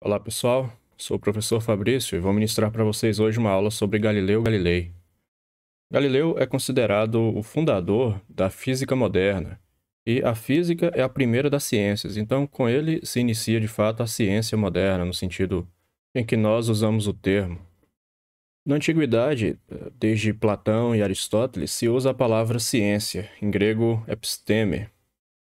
Olá pessoal, sou o professor Fabrício e vou ministrar para vocês hoje uma aula sobre Galileu Galilei. Galileu é considerado o fundador da física moderna e a física é a primeira das ciências, então com ele se inicia de fato a ciência moderna, no sentido em que nós usamos o termo. Na antiguidade, desde Platão e Aristóteles, se usa a palavra ciência, em grego episteme,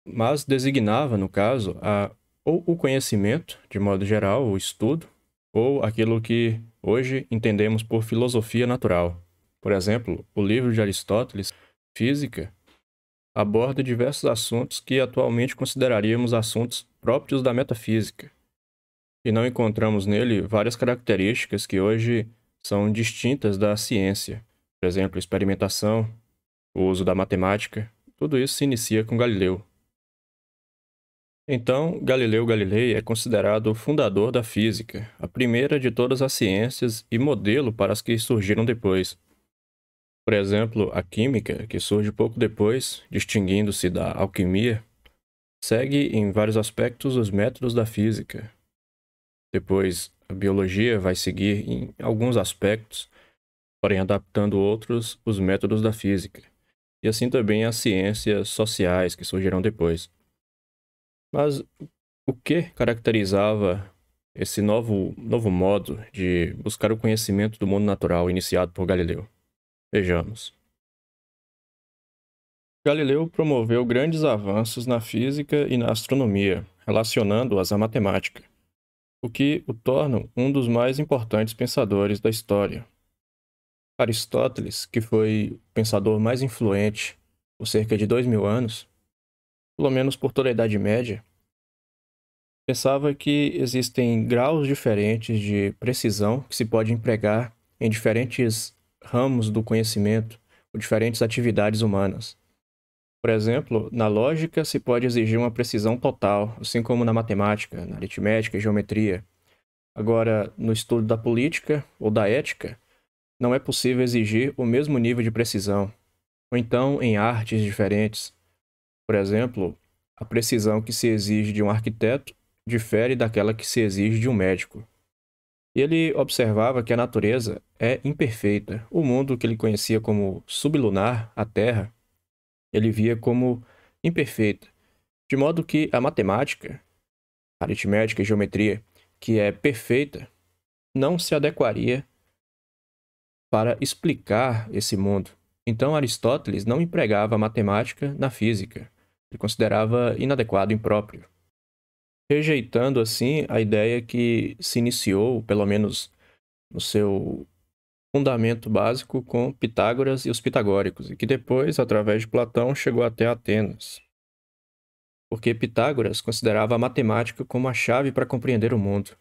mas designava, no caso, a ou o conhecimento, de modo geral, o estudo, ou aquilo que hoje entendemos por filosofia natural. Por exemplo, o livro de Aristóteles, Física, aborda diversos assuntos que atualmente consideraríamos assuntos próprios da metafísica. E não encontramos nele várias características que hoje são distintas da ciência, por exemplo, experimentação, o uso da matemática. Tudo isso se inicia com Galileu. Então, Galileu Galilei é considerado o fundador da física, a primeira de todas as ciências e modelo para as que surgiram depois. Por exemplo, a química, que surge pouco depois, distinguindo-se da alquimia, segue em vários aspectos os métodos da física. Depois, a biologia vai seguir em alguns aspectos, porém adaptando outros os métodos da física. E assim também as ciências sociais que surgirão depois. Mas o que caracterizava esse novo, novo modo de buscar o conhecimento do mundo natural iniciado por Galileu? Vejamos. Galileu promoveu grandes avanços na física e na astronomia, relacionando-as à matemática, o que o torna um dos mais importantes pensadores da história. Aristóteles, que foi o pensador mais influente por cerca de dois mil anos, pelo menos por toda a Idade Média, pensava que existem graus diferentes de precisão que se pode empregar em diferentes ramos do conhecimento ou diferentes atividades humanas. Por exemplo, na lógica se pode exigir uma precisão total, assim como na matemática, na aritmética e geometria. Agora, no estudo da política ou da ética, não é possível exigir o mesmo nível de precisão, ou então em artes diferentes, por exemplo, a precisão que se exige de um arquiteto difere daquela que se exige de um médico. ele observava que a natureza é imperfeita. O mundo que ele conhecia como sublunar, a Terra, ele via como imperfeita. De modo que a matemática, aritmética e geometria, que é perfeita, não se adequaria para explicar esse mundo. Então Aristóteles não empregava a matemática na física considerava inadequado e impróprio. Rejeitando, assim, a ideia que se iniciou, pelo menos no seu fundamento básico, com Pitágoras e os pitagóricos, e que depois, através de Platão, chegou até Atenas. Porque Pitágoras considerava a matemática como a chave para compreender o mundo,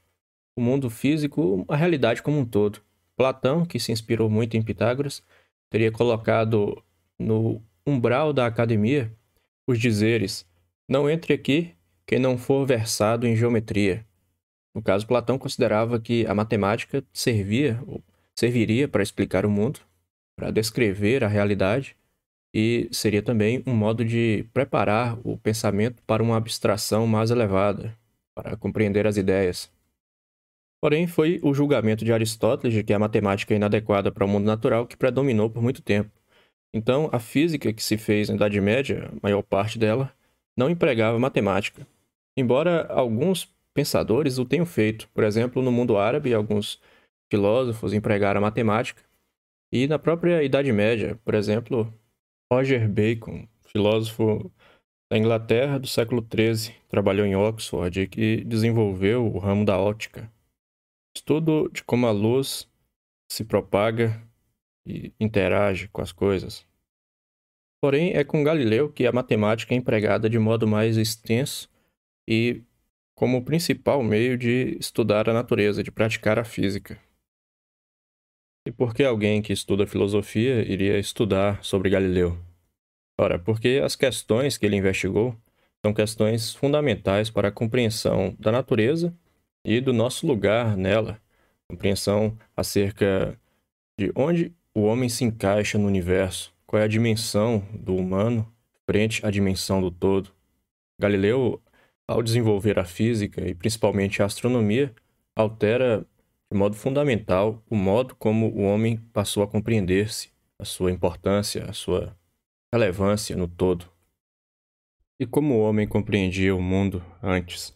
o mundo físico, a realidade como um todo. Platão, que se inspirou muito em Pitágoras, teria colocado no umbral da academia os dizeres: Não entre aqui quem não for versado em geometria. No caso, Platão considerava que a matemática servia serviria para explicar o mundo, para descrever a realidade e seria também um modo de preparar o pensamento para uma abstração mais elevada, para compreender as ideias. Porém, foi o julgamento de Aristóteles de que a matemática é inadequada para o mundo natural que predominou por muito tempo. Então, a física que se fez na Idade Média, a maior parte dela, não empregava matemática. Embora alguns pensadores o tenham feito, por exemplo, no mundo árabe, alguns filósofos empregaram a matemática, e na própria Idade Média, por exemplo, Roger Bacon, filósofo da Inglaterra do século XIII, trabalhou em Oxford e desenvolveu o ramo da óptica, estudo de como a luz se propaga e interage com as coisas. Porém, é com Galileu que a matemática é empregada de modo mais extenso e como principal meio de estudar a natureza, de praticar a física. E por que alguém que estuda filosofia iria estudar sobre Galileu? Ora, porque as questões que ele investigou são questões fundamentais para a compreensão da natureza e do nosso lugar nela, compreensão acerca de onde o homem se encaixa no universo? Qual é a dimensão do humano frente à dimensão do todo? Galileu, ao desenvolver a física e principalmente a astronomia, altera de modo fundamental o modo como o homem passou a compreender-se, a sua importância, a sua relevância no todo. E como o homem compreendia o mundo antes,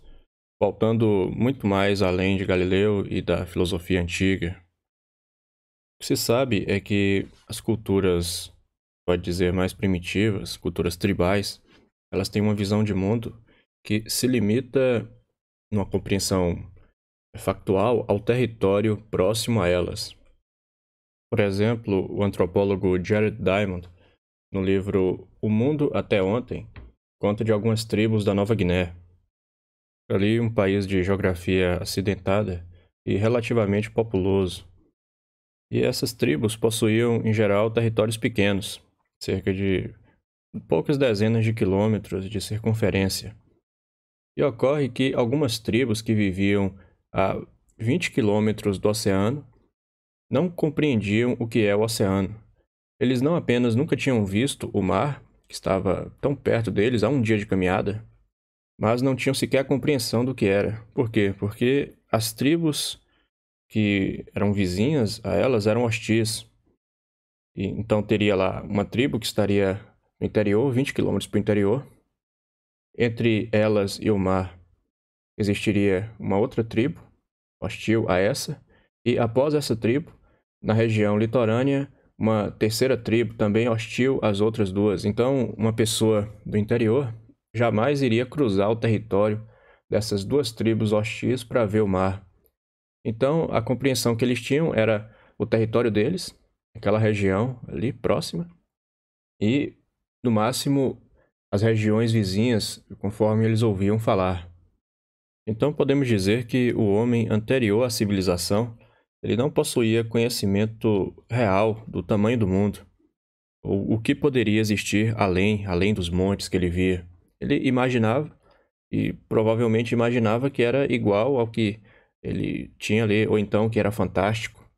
voltando muito mais além de Galileu e da filosofia antiga, o que se sabe é que as culturas, pode dizer, mais primitivas, culturas tribais, elas têm uma visão de mundo que se limita numa compreensão factual ao território próximo a elas. Por exemplo, o antropólogo Jared Diamond, no livro O Mundo até Ontem, conta de algumas tribos da Nova Guiné. Ali, um país de geografia acidentada e relativamente populoso e essas tribos possuíam, em geral, territórios pequenos, cerca de poucas dezenas de quilômetros de circunferência. E ocorre que algumas tribos que viviam a 20 quilômetros do oceano não compreendiam o que é o oceano. Eles não apenas nunca tinham visto o mar, que estava tão perto deles há um dia de caminhada, mas não tinham sequer a compreensão do que era. Por quê? Porque as tribos que eram vizinhas a elas eram hostis. E, então teria lá uma tribo que estaria no interior, 20 quilômetros para o interior. Entre elas e o mar existiria uma outra tribo, hostil a essa. E após essa tribo, na região litorânea, uma terceira tribo também hostil às outras duas. Então, uma pessoa do interior jamais iria cruzar o território dessas duas tribos hostis para ver o mar. Então, a compreensão que eles tinham era o território deles, aquela região ali próxima, e, no máximo, as regiões vizinhas, conforme eles ouviam falar. Então, podemos dizer que o homem anterior à civilização ele não possuía conhecimento real do tamanho do mundo, ou o que poderia existir além, além dos montes que ele via. Ele imaginava, e provavelmente imaginava que era igual ao que ele tinha ali, ou então que era fantástico,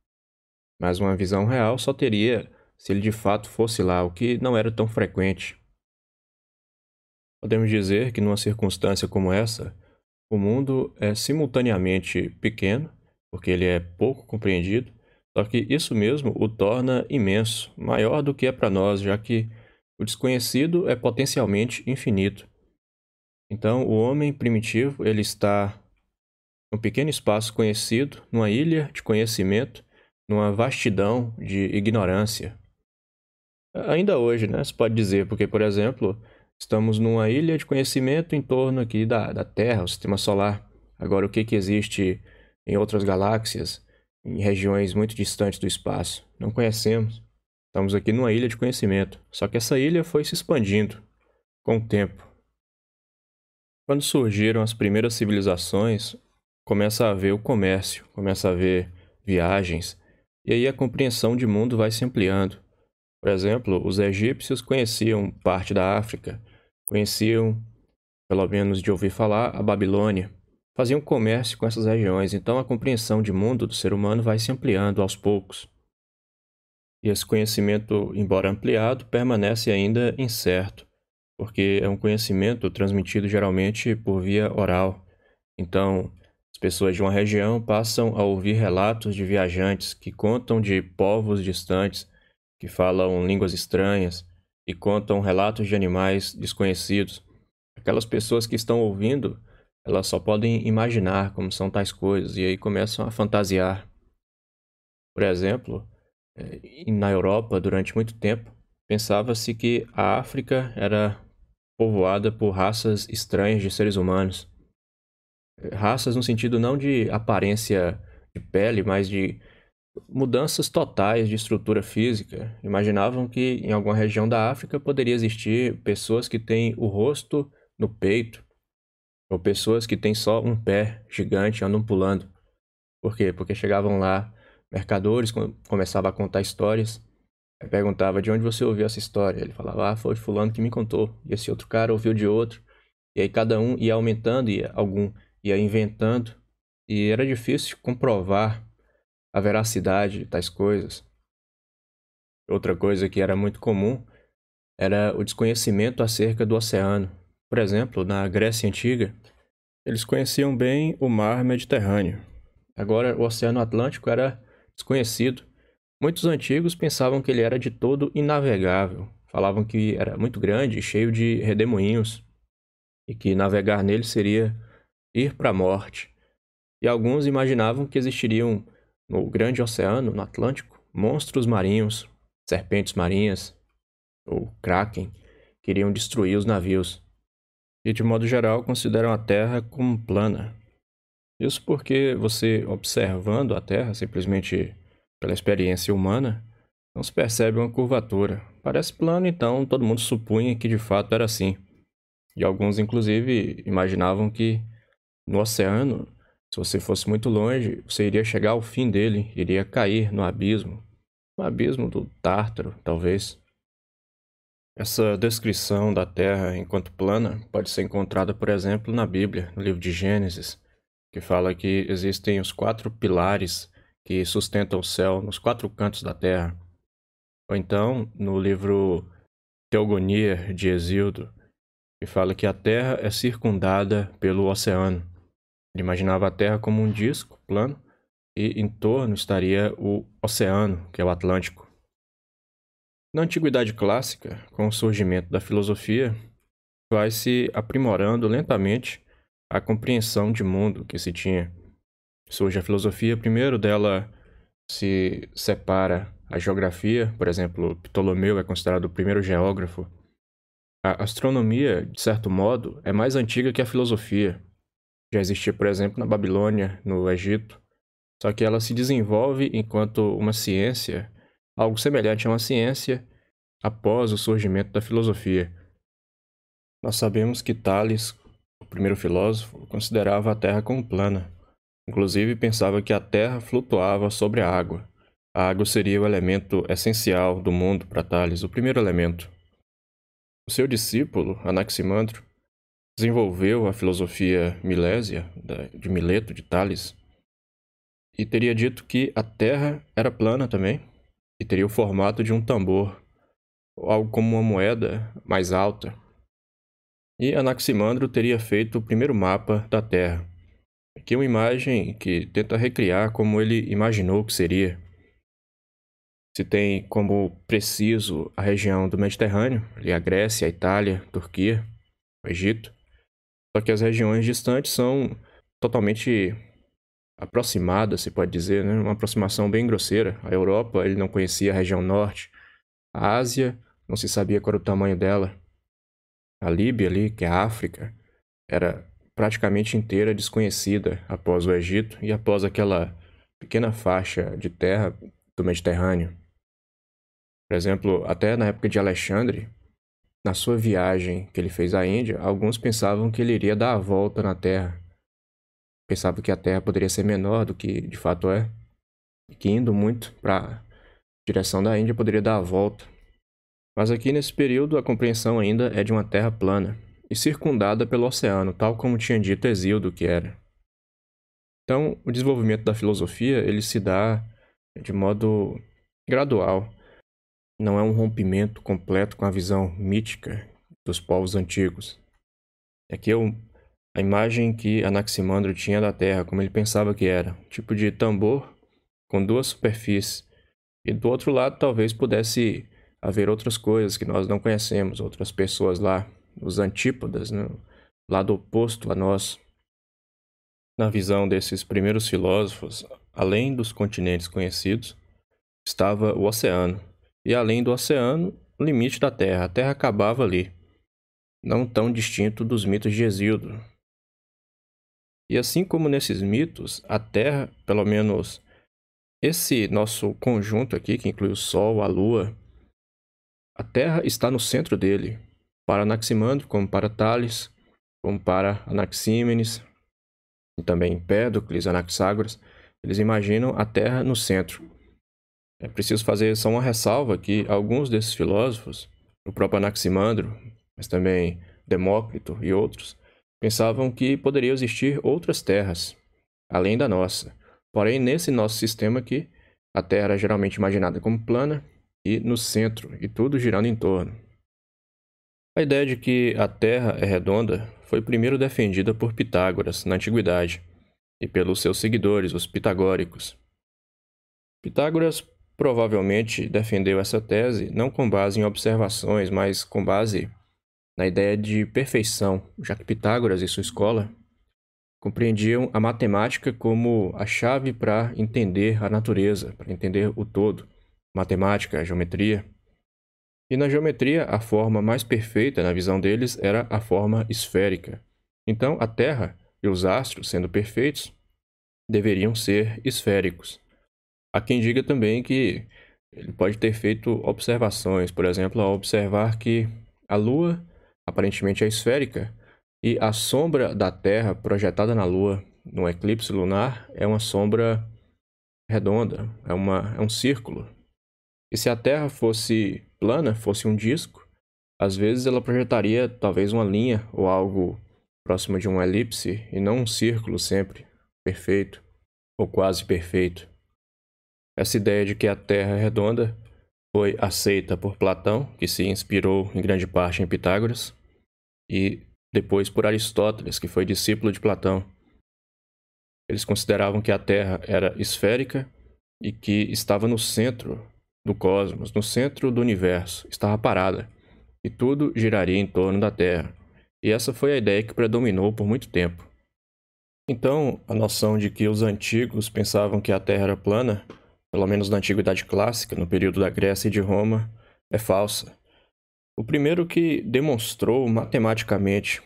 mas uma visão real só teria se ele de fato fosse lá, o que não era tão frequente. Podemos dizer que numa circunstância como essa, o mundo é simultaneamente pequeno, porque ele é pouco compreendido, só que isso mesmo o torna imenso, maior do que é para nós, já que o desconhecido é potencialmente infinito. Então, o homem primitivo ele está um pequeno espaço conhecido, numa ilha de conhecimento, numa vastidão de ignorância. Ainda hoje, né? Se pode dizer, porque, por exemplo, estamos numa ilha de conhecimento em torno aqui da, da Terra, o sistema solar. Agora, o que, que existe em outras galáxias, em regiões muito distantes do espaço? Não conhecemos. Estamos aqui numa ilha de conhecimento. Só que essa ilha foi se expandindo com o tempo. Quando surgiram as primeiras civilizações, começa a ver o comércio, começa a ver viagens, e aí a compreensão de mundo vai se ampliando. Por exemplo, os egípcios conheciam parte da África, conheciam, pelo menos de ouvir falar, a Babilônia, faziam comércio com essas regiões, então a compreensão de mundo do ser humano vai se ampliando aos poucos. E esse conhecimento, embora ampliado, permanece ainda incerto, porque é um conhecimento transmitido geralmente por via oral. Então, pessoas de uma região passam a ouvir relatos de viajantes que contam de povos distantes, que falam línguas estranhas e contam relatos de animais desconhecidos. Aquelas pessoas que estão ouvindo, elas só podem imaginar como são tais coisas e aí começam a fantasiar. Por exemplo, eh, na Europa, durante muito tempo, pensava-se que a África era povoada por raças estranhas de seres humanos. Raças no sentido não de aparência de pele, mas de mudanças totais de estrutura física. Imaginavam que em alguma região da África poderia existir pessoas que têm o rosto no peito, ou pessoas que têm só um pé gigante andam pulando. Por quê? Porque chegavam lá mercadores, começavam a contar histórias. Eu perguntava de onde você ouviu essa história. Ele falava, ah, foi fulano que me contou. E esse outro cara ouviu de outro. E aí cada um ia aumentando e algum ia inventando e era difícil comprovar a veracidade de tais coisas. Outra coisa que era muito comum era o desconhecimento acerca do oceano. Por exemplo, na Grécia Antiga, eles conheciam bem o mar Mediterrâneo. Agora, o Oceano Atlântico era desconhecido. Muitos antigos pensavam que ele era de todo inavegável. Falavam que era muito grande cheio de redemoinhos e que navegar nele seria ir para a morte. E alguns imaginavam que existiriam no grande oceano, no Atlântico, monstros marinhos, serpentes marinhas ou kraken que iriam destruir os navios. E de modo geral consideram a Terra como plana. Isso porque você observando a Terra simplesmente pela experiência humana, não se percebe uma curvatura. Parece plano, então todo mundo supunha que de fato era assim. E alguns, inclusive, imaginavam que no oceano, se você fosse muito longe, você iria chegar ao fim dele, iria cair no abismo. No abismo do Tártaro, talvez. Essa descrição da Terra enquanto plana pode ser encontrada, por exemplo, na Bíblia, no livro de Gênesis, que fala que existem os quatro pilares que sustentam o céu nos quatro cantos da Terra. Ou então, no livro Teogonia de Exildo, que fala que a Terra é circundada pelo oceano. Ele imaginava a Terra como um disco plano e em torno estaria o oceano, que é o Atlântico. Na Antiguidade Clássica, com o surgimento da filosofia, vai se aprimorando lentamente a compreensão de mundo que se tinha. Surge a filosofia, primeiro dela se separa a geografia, por exemplo, Ptolomeu é considerado o primeiro geógrafo. A astronomia, de certo modo, é mais antiga que a filosofia já existia, por exemplo, na Babilônia, no Egito. Só que ela se desenvolve enquanto uma ciência, algo semelhante a uma ciência, após o surgimento da filosofia. Nós sabemos que Thales, o primeiro filósofo, considerava a Terra como plana. Inclusive, pensava que a Terra flutuava sobre a água. A água seria o elemento essencial do mundo para Tales, o primeiro elemento. O seu discípulo, Anaximandro, desenvolveu a filosofia milésia, de Mileto, de Tales, e teria dito que a Terra era plana também, e teria o formato de um tambor, algo como uma moeda mais alta. E Anaximandro teria feito o primeiro mapa da Terra, aqui é uma imagem que tenta recriar como ele imaginou que seria. Se tem como preciso a região do Mediterrâneo, ali a Grécia, a Itália, a Turquia, o Egito, só que as regiões distantes são totalmente aproximadas, se pode dizer, né? uma aproximação bem grosseira. A Europa, ele não conhecia a região norte. A Ásia, não se sabia qual era o tamanho dela. A Líbia ali, que é a África, era praticamente inteira desconhecida após o Egito e após aquela pequena faixa de terra do Mediterrâneo. Por exemplo, até na época de Alexandre, na sua viagem que ele fez à Índia, alguns pensavam que ele iria dar a volta na Terra. Pensavam que a Terra poderia ser menor do que de fato é, e que indo muito para a direção da Índia poderia dar a volta. Mas aqui nesse período a compreensão ainda é de uma terra plana e circundada pelo oceano, tal como tinha dito Hesíodo que era. Então, o desenvolvimento da filosofia ele se dá de modo gradual, não é um rompimento completo com a visão mítica dos povos antigos. é que a imagem que Anaximandro tinha da Terra, como ele pensava que era, um tipo de tambor com duas superfícies. E do outro lado, talvez pudesse haver outras coisas que nós não conhecemos, outras pessoas lá, os antípodas, né? lado oposto a nós. Na visão desses primeiros filósofos, além dos continentes conhecidos, estava o oceano, e além do oceano, o limite da Terra. A Terra acabava ali, não tão distinto dos mitos de Hesíodo. E assim como nesses mitos, a Terra, pelo menos esse nosso conjunto aqui, que inclui o Sol, a Lua, a Terra está no centro dele, para Anaximandro, como para Tales, como para Anaxímenes, e também Pédocles, Anaxágoras, eles imaginam a Terra no centro. É preciso fazer só uma ressalva que alguns desses filósofos, o próprio Anaximandro, mas também Demócrito e outros, pensavam que poderiam existir outras terras, além da nossa. Porém, nesse nosso sistema aqui, a Terra era é geralmente imaginada como plana e no centro, e tudo girando em torno. A ideia de que a Terra é redonda foi primeiro defendida por Pitágoras na Antiguidade e pelos seus seguidores, os pitagóricos. Pitágoras provavelmente defendeu essa tese não com base em observações, mas com base na ideia de perfeição, já que Pitágoras e sua escola compreendiam a matemática como a chave para entender a natureza, para entender o todo, matemática, geometria. E na geometria, a forma mais perfeita na visão deles era a forma esférica. Então, a Terra e os astros, sendo perfeitos, deveriam ser esféricos. Há quem diga também que ele pode ter feito observações, por exemplo, ao observar que a Lua aparentemente é esférica e a sombra da Terra projetada na Lua no eclipse lunar é uma sombra redonda, é, uma, é um círculo. E se a Terra fosse plana, fosse um disco, às vezes ela projetaria talvez uma linha ou algo próximo de uma elipse e não um círculo sempre perfeito ou quase perfeito. Essa ideia de que a Terra é redonda foi aceita por Platão, que se inspirou em grande parte em Pitágoras, e depois por Aristóteles, que foi discípulo de Platão. Eles consideravam que a Terra era esférica e que estava no centro do cosmos, no centro do universo, estava parada, e tudo giraria em torno da Terra. E essa foi a ideia que predominou por muito tempo. Então, a noção de que os antigos pensavam que a Terra era plana pelo menos na Antiguidade Clássica, no período da Grécia e de Roma, é falsa. O primeiro que demonstrou matematicamente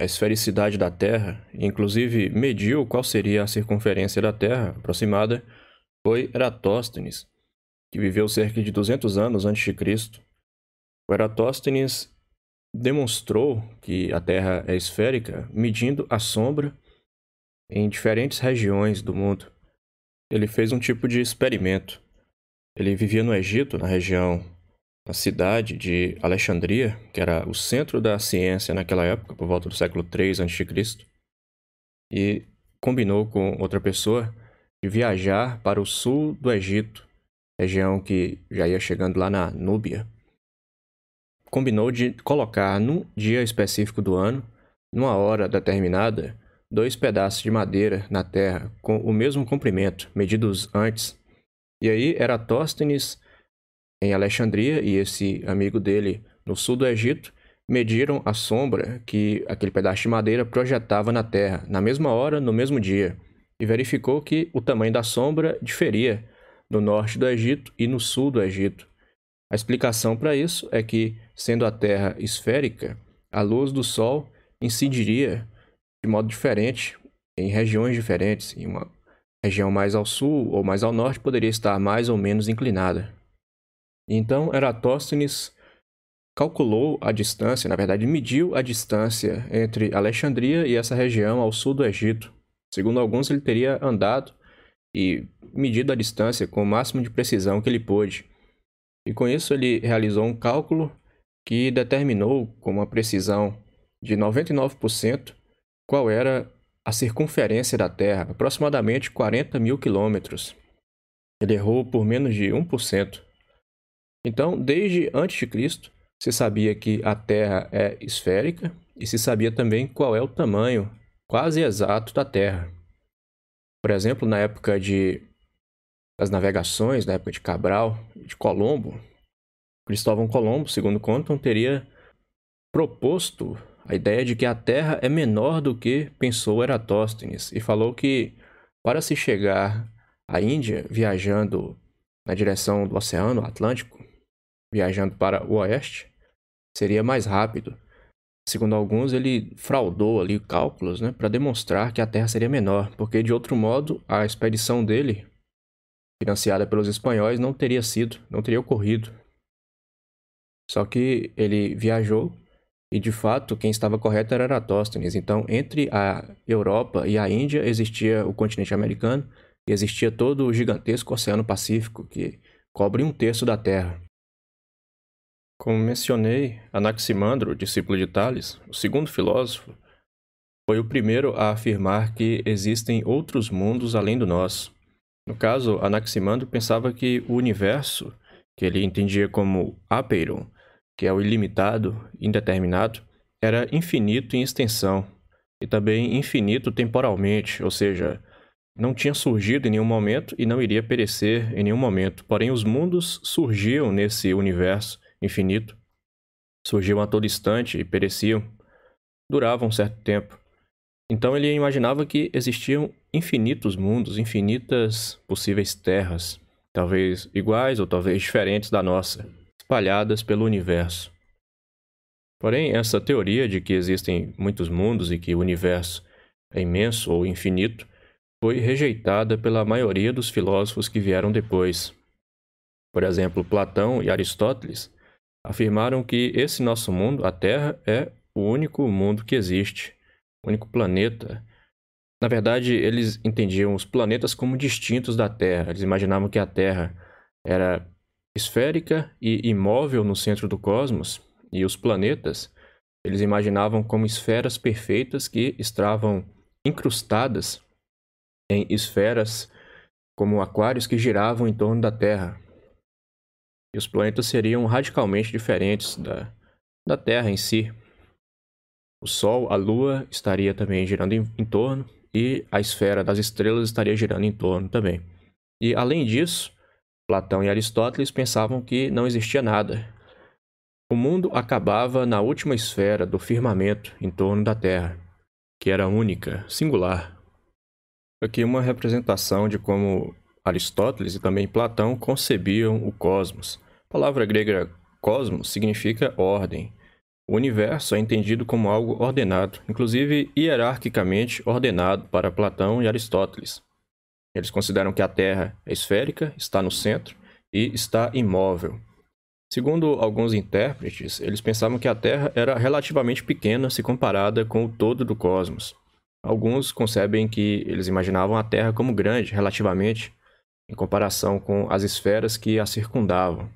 a esfericidade da Terra, e inclusive mediu qual seria a circunferência da Terra aproximada, foi Eratóstenes, que viveu cerca de 200 anos antes de Cristo. O Eratóstenes demonstrou que a Terra é esférica medindo a sombra em diferentes regiões do mundo ele fez um tipo de experimento. Ele vivia no Egito, na região, na cidade de Alexandria, que era o centro da ciência naquela época, por volta do século III a.C., e combinou com outra pessoa de viajar para o sul do Egito, região que já ia chegando lá na Núbia. Combinou de colocar num dia específico do ano, numa hora determinada, dois pedaços de madeira na terra com o mesmo comprimento, medidos antes. E aí Eratóstenes, em Alexandria, e esse amigo dele no sul do Egito, mediram a sombra que aquele pedaço de madeira projetava na terra, na mesma hora, no mesmo dia, e verificou que o tamanho da sombra diferia no norte do Egito e no sul do Egito. A explicação para isso é que, sendo a Terra esférica, a luz do Sol incidiria de modo diferente em regiões diferentes. Em uma região mais ao sul ou mais ao norte poderia estar mais ou menos inclinada. Então, Eratóstenes calculou a distância, na verdade, mediu a distância entre Alexandria e essa região ao sul do Egito. Segundo alguns, ele teria andado e medido a distância com o máximo de precisão que ele pôde. E com isso, ele realizou um cálculo que determinou com uma precisão de 99% qual era a circunferência da Terra, aproximadamente 40 mil quilômetros. Ele errou por menos de 1%. Então, desde antes de Cristo, se sabia que a Terra é esférica e se sabia também qual é o tamanho quase exato da Terra. Por exemplo, na época de das navegações, na época de Cabral, de Colombo, Cristóvão Colombo, segundo contam, teria proposto a ideia de que a Terra é menor do que pensou Eratóstenes e falou que para se chegar à Índia viajando na direção do Oceano Atlântico, viajando para o oeste, seria mais rápido. Segundo alguns, ele fraudou ali cálculos né, para demonstrar que a Terra seria menor, porque de outro modo a expedição dele, financiada pelos espanhóis, não teria sido, não teria ocorrido. Só que ele viajou e de fato, quem estava correto era Eratóstenes. Então, entre a Europa e a Índia existia o continente americano e existia todo o gigantesco Oceano Pacífico, que cobre um terço da Terra. Como mencionei, Anaximandro, discípulo de Tales, o segundo filósofo, foi o primeiro a afirmar que existem outros mundos além do nosso. No caso, Anaximandro pensava que o universo, que ele entendia como apeiron, que é o ilimitado, indeterminado, era infinito em extensão e também infinito temporalmente, ou seja, não tinha surgido em nenhum momento e não iria perecer em nenhum momento. Porém, os mundos surgiam nesse universo infinito, surgiam a todo instante e pereciam, duravam um certo tempo. Então ele imaginava que existiam infinitos mundos, infinitas possíveis terras, talvez iguais ou talvez diferentes da nossa espalhadas pelo universo. Porém, essa teoria de que existem muitos mundos e que o universo é imenso ou infinito foi rejeitada pela maioria dos filósofos que vieram depois. Por exemplo, Platão e Aristóteles afirmaram que esse nosso mundo, a Terra, é o único mundo que existe, o único planeta. Na verdade, eles entendiam os planetas como distintos da Terra. Eles imaginavam que a Terra era esférica e imóvel no centro do cosmos, e os planetas, eles imaginavam como esferas perfeitas que estavam incrustadas em esferas como aquários que giravam em torno da Terra. E os planetas seriam radicalmente diferentes da, da Terra em si. O Sol, a Lua estaria também girando em, em torno e a esfera das estrelas estaria girando em torno também. E além disso, Platão e Aristóteles pensavam que não existia nada. O mundo acabava na última esfera do firmamento em torno da Terra, que era única, singular. Aqui uma representação de como Aristóteles e também Platão concebiam o cosmos. A palavra grega cosmos significa ordem. O universo é entendido como algo ordenado, inclusive hierarquicamente ordenado para Platão e Aristóteles. Eles consideram que a Terra é esférica, está no centro e está imóvel. Segundo alguns intérpretes, eles pensavam que a Terra era relativamente pequena se comparada com o todo do cosmos. Alguns concebem que eles imaginavam a Terra como grande, relativamente, em comparação com as esferas que a circundavam.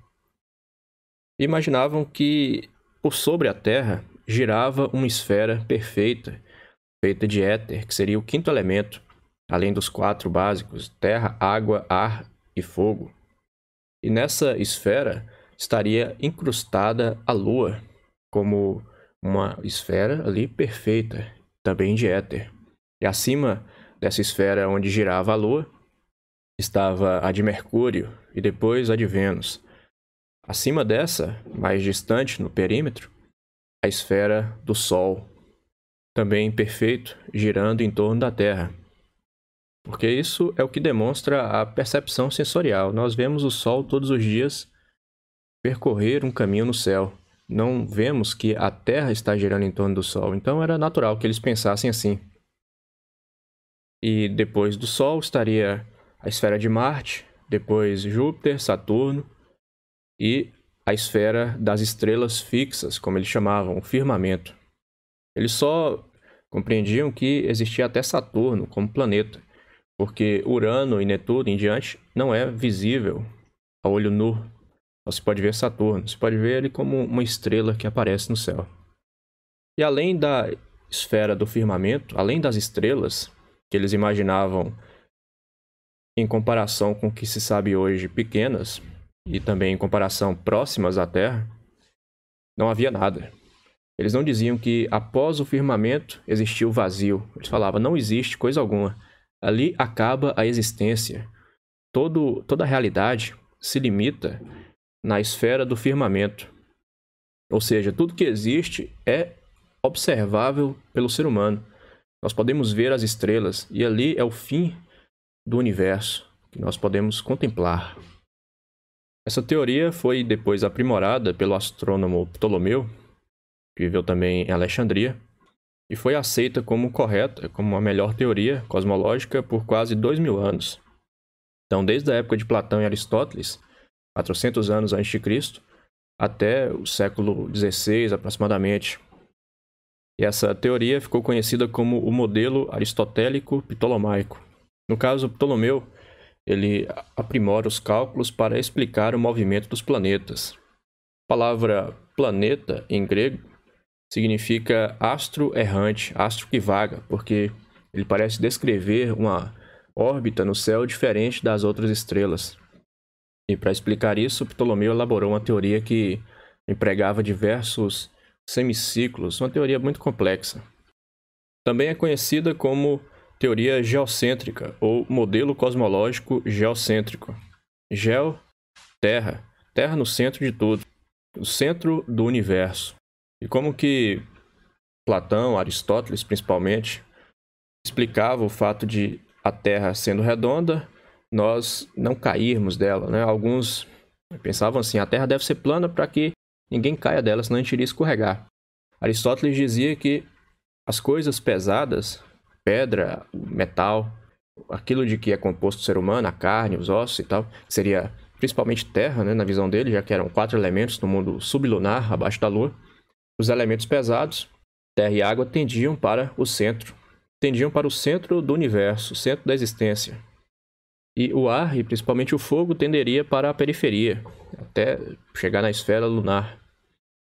Imaginavam que por sobre a Terra girava uma esfera perfeita, feita de éter, que seria o quinto elemento, além dos quatro básicos: terra, água, ar e fogo. E nessa esfera estaria incrustada a Lua, como uma esfera ali perfeita, também de éter. E acima dessa esfera onde girava a Lua estava a de Mercúrio e depois a de Vênus. Acima dessa, mais distante no perímetro, a esfera do Sol, também perfeito, girando em torno da Terra porque isso é o que demonstra a percepção sensorial. Nós vemos o sol todos os dias percorrer um caminho no céu. Não vemos que a Terra está girando em torno do sol, então era natural que eles pensassem assim. E depois do sol estaria a esfera de Marte, depois Júpiter, Saturno e a esfera das estrelas fixas, como eles chamavam, o firmamento. Eles só compreendiam que existia até Saturno como planeta porque Urano e Netuno em diante não é visível a olho nu. Você pode ver Saturno, você pode ver ele como uma estrela que aparece no céu. E além da esfera do firmamento, além das estrelas, que eles imaginavam em comparação com o que se sabe hoje pequenas, e também em comparação próximas à Terra, não havia nada. Eles não diziam que após o firmamento existia o vazio. Eles falavam, não existe coisa alguma. Ali acaba a existência. Todo, toda a realidade se limita na esfera do firmamento. Ou seja, tudo que existe é observável pelo ser humano. Nós podemos ver as estrelas e ali é o fim do universo que nós podemos contemplar. Essa teoria foi depois aprimorada pelo astrônomo Ptolomeu, que viveu também em Alexandria, e foi aceita como correta, como a melhor teoria cosmológica por quase dois mil anos. Então, desde a época de Platão e Aristóteles, 400 anos antes de Cristo, até o século XVI aproximadamente. E essa teoria ficou conhecida como o modelo aristotélico ptolomaico. No caso, Ptolomeu ele aprimora os cálculos para explicar o movimento dos planetas. A palavra planeta em grego significa astro errante, astro que vaga, porque ele parece descrever uma órbita no céu diferente das outras estrelas. E para explicar isso, Ptolomeu elaborou uma teoria que empregava diversos semiciclos, uma teoria muito complexa. Também é conhecida como teoria geocêntrica ou modelo cosmológico geocêntrico. Geo, terra, terra no centro de tudo, o centro do universo. E como que Platão, Aristóteles principalmente, explicava o fato de a Terra sendo redonda, nós não cairmos dela, né? Alguns pensavam assim, a Terra deve ser plana para que ninguém caia dela, senão a gente iria escorregar. Aristóteles dizia que as coisas pesadas, pedra, metal, aquilo de que é composto o ser humano, a carne, os ossos e tal, seria principalmente terra, né, na visão dele, já que eram quatro elementos no mundo sublunar, abaixo da lua, os elementos pesados, terra e água, tendiam para o centro, tendiam para o centro do universo, centro da existência. E o ar, e principalmente o fogo, tenderia para a periferia, até chegar na esfera lunar.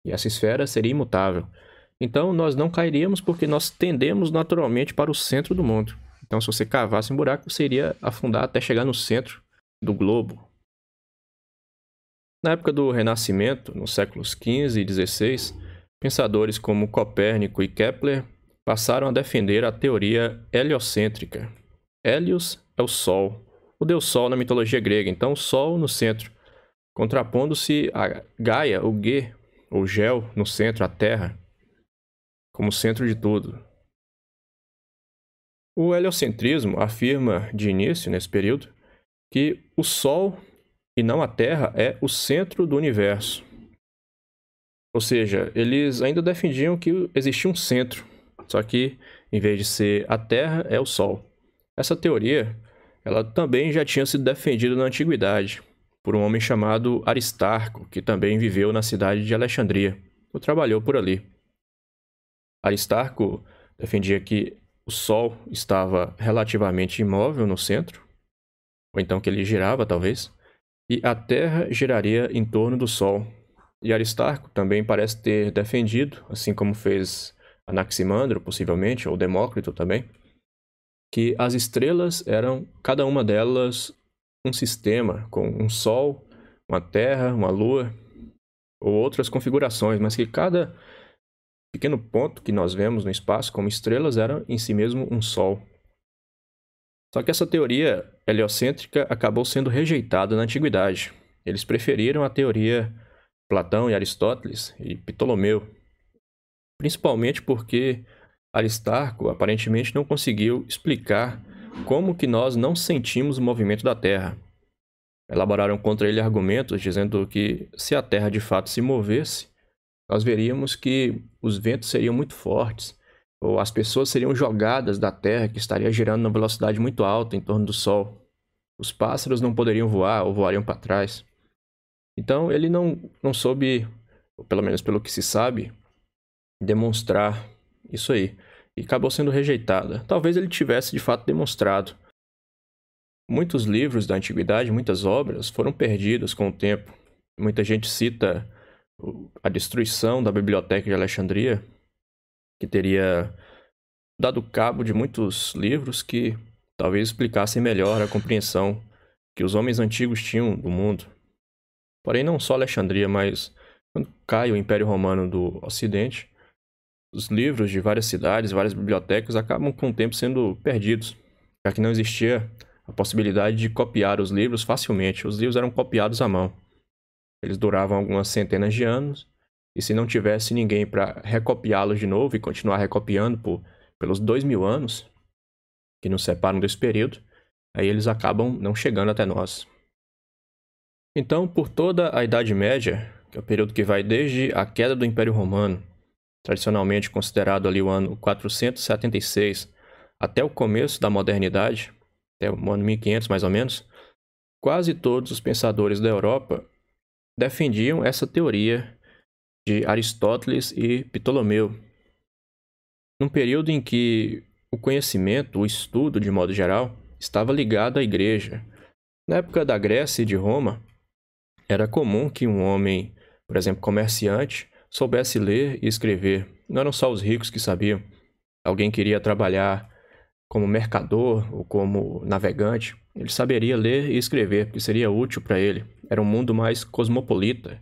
E essa esfera seria imutável. Então nós não cairíamos porque nós tendemos naturalmente para o centro do mundo. Então, se você cavasse um buraco, você iria afundar até chegar no centro do globo. Na época do Renascimento, nos séculos XV e XVI, pensadores como Copérnico e Kepler passaram a defender a teoria heliocêntrica. Hélios é o Sol, o deus Sol na mitologia grega, então o Sol no centro, contrapondo-se a Gaia, o Gê ou Gel, no centro, a Terra, como centro de tudo. O heliocentrismo afirma, de início, nesse período, que o Sol, e não a Terra, é o centro do universo. Ou seja, eles ainda defendiam que existia um centro, só que em vez de ser a Terra, é o Sol. Essa teoria, ela também já tinha sido defendida na antiguidade por um homem chamado Aristarco, que também viveu na cidade de Alexandria, ou trabalhou por ali. Aristarco defendia que o Sol estava relativamente imóvel no centro, ou então que ele girava, talvez, e a Terra giraria em torno do Sol, e Aristarco também parece ter defendido, assim como fez Anaximandro, possivelmente, ou Demócrito também, que as estrelas eram, cada uma delas, um sistema com um Sol, uma Terra, uma Lua ou outras configurações, mas que cada pequeno ponto que nós vemos no espaço como estrelas era em si mesmo um Sol. Só que essa teoria heliocêntrica acabou sendo rejeitada na antiguidade. Eles preferiram a teoria Platão e Aristóteles e Ptolomeu, principalmente porque Aristarco aparentemente não conseguiu explicar como que nós não sentimos o movimento da Terra. Elaboraram contra ele argumentos dizendo que se a Terra de fato se movesse, nós veríamos que os ventos seriam muito fortes, ou as pessoas seriam jogadas da Terra, que estaria girando numa velocidade muito alta em torno do Sol. Os pássaros não poderiam voar ou voariam para trás. Então ele não, não soube, pelo menos pelo que se sabe, demonstrar isso aí. E acabou sendo rejeitada. Talvez ele tivesse de fato demonstrado. Muitos livros da antiguidade, muitas obras, foram perdidos com o tempo. Muita gente cita a destruição da biblioteca de Alexandria, que teria dado cabo de muitos livros que talvez explicassem melhor a compreensão que os homens antigos tinham do mundo. Porém, não só Alexandria, mas quando cai o Império Romano do Ocidente, os livros de várias cidades, várias bibliotecas acabam com o tempo sendo perdidos, já que não existia a possibilidade de copiar os livros facilmente. Os livros eram copiados à mão. Eles duravam algumas centenas de anos, e se não tivesse ninguém para recopiá-los de novo e continuar recopiando por, pelos dois mil anos que nos separam desse período, aí eles acabam não chegando até nós. Então, por toda a Idade Média, que é o período que vai desde a queda do Império Romano, tradicionalmente considerado ali o ano 476, até o começo da modernidade, até o ano 1500 mais ou menos, quase todos os pensadores da Europa defendiam essa teoria de Aristóteles e Ptolomeu. Num período em que o conhecimento, o estudo de modo geral, estava ligado à igreja. Na época da Grécia e de Roma, era comum que um homem, por exemplo, comerciante, soubesse ler e escrever. Não eram só os ricos que sabiam. Alguém queria trabalhar como mercador ou como navegante, ele saberia ler e escrever, porque seria útil para ele. Era um mundo mais cosmopolita,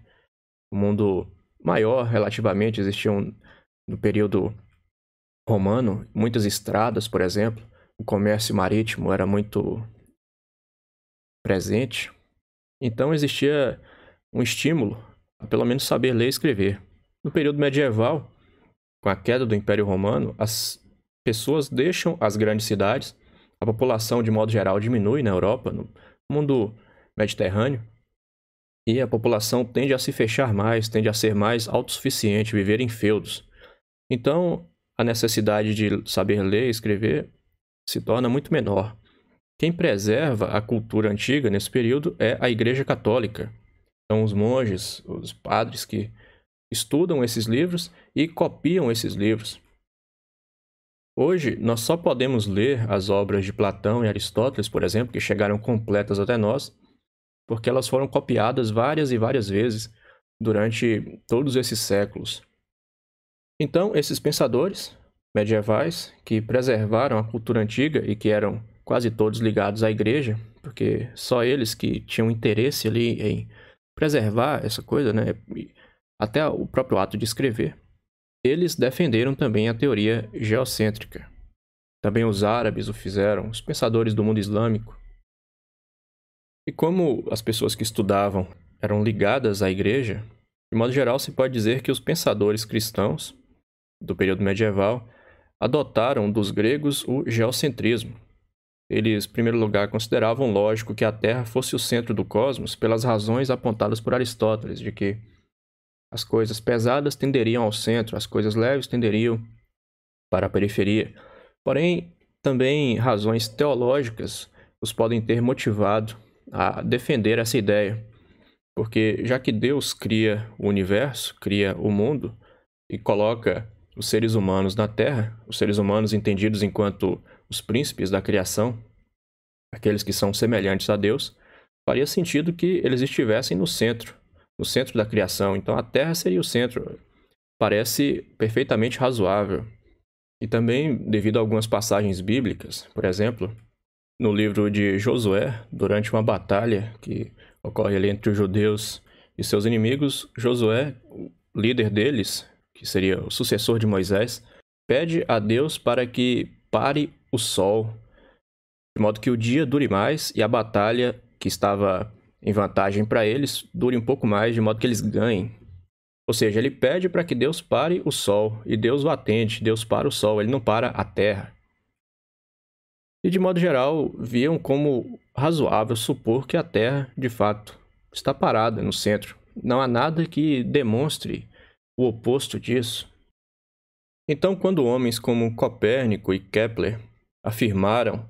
um mundo maior relativamente. Existiam, no período romano, muitas estradas, por exemplo. O comércio marítimo era muito presente. Então existia um estímulo a pelo menos saber ler e escrever. No período medieval, com a queda do Império Romano, as pessoas deixam as grandes cidades, a população de modo geral diminui na Europa, no mundo mediterrâneo, e a população tende a se fechar mais, tende a ser mais autossuficiente, viver em feudos. Então, a necessidade de saber ler e escrever se torna muito menor. Quem preserva a cultura antiga nesse período é a Igreja Católica. São os monges, os padres que estudam esses livros e copiam esses livros. Hoje, nós só podemos ler as obras de Platão e Aristóteles, por exemplo, que chegaram completas até nós, porque elas foram copiadas várias e várias vezes durante todos esses séculos. Então, esses pensadores medievais que preservaram a cultura antiga e que eram quase todos ligados à igreja, porque só eles que tinham interesse ali em preservar essa coisa, né? Até o próprio ato de escrever. Eles defenderam também a teoria geocêntrica. Também os árabes o fizeram, os pensadores do mundo islâmico. E como as pessoas que estudavam eram ligadas à igreja, de modo geral se pode dizer que os pensadores cristãos do período medieval adotaram dos gregos o geocentrismo, eles, em primeiro lugar, consideravam lógico que a Terra fosse o centro do cosmos pelas razões apontadas por Aristóteles, de que as coisas pesadas tenderiam ao centro, as coisas leves tenderiam para a periferia. Porém, também razões teológicas os podem ter motivado a defender essa ideia. Porque já que Deus cria o universo, cria o mundo e coloca os seres humanos na Terra, os seres humanos entendidos enquanto os príncipes da criação, aqueles que são semelhantes a Deus, faria sentido que eles estivessem no centro, no centro da criação. Então a Terra seria o centro. Parece perfeitamente razoável. E também, devido a algumas passagens bíblicas, por exemplo, no livro de Josué, durante uma batalha que ocorre ali entre os judeus e seus inimigos, Josué, o líder deles, que seria o sucessor de Moisés, pede a Deus para que pare o sol, de modo que o dia dure mais e a batalha que estava em vantagem para eles dure um pouco mais, de modo que eles ganhem. Ou seja, ele pede para que Deus pare o sol e Deus o atende, Deus para o sol, ele não para a terra. E de modo geral, viam como razoável supor que a terra, de fato, está parada no centro. Não há nada que demonstre o oposto disso. Então, quando homens como Copérnico e Kepler afirmaram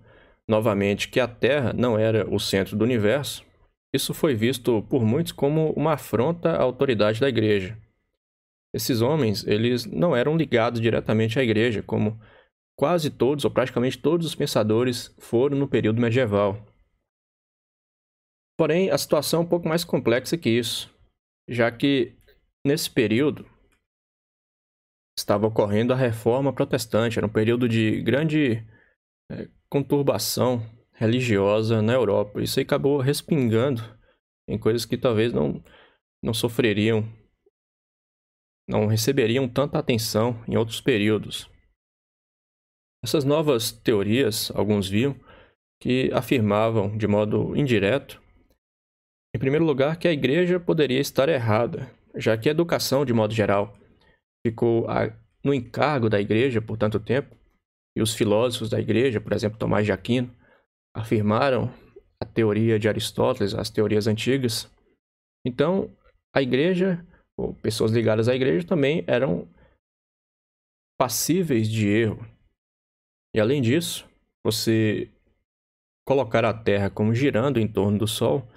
novamente que a Terra não era o centro do universo, isso foi visto por muitos como uma afronta à autoridade da igreja. Esses homens, eles não eram ligados diretamente à igreja, como quase todos ou praticamente todos os pensadores foram no período medieval. Porém, a situação é um pouco mais complexa que isso, já que nesse período estava ocorrendo a reforma protestante, era um período de grande é, conturbação religiosa na Europa. Isso aí acabou respingando em coisas que talvez não, não sofreriam, não receberiam tanta atenção em outros períodos. Essas novas teorias, alguns viam, que afirmavam de modo indireto, em primeiro lugar, que a igreja poderia estar errada, já que a educação, de modo geral, ficou no encargo da igreja por tanto tempo, e os filósofos da igreja, por exemplo, Tomás de Aquino, afirmaram a teoria de Aristóteles, as teorias antigas. Então, a igreja, ou pessoas ligadas à igreja, também eram passíveis de erro. E além disso, você colocar a Terra como girando em torno do Sol,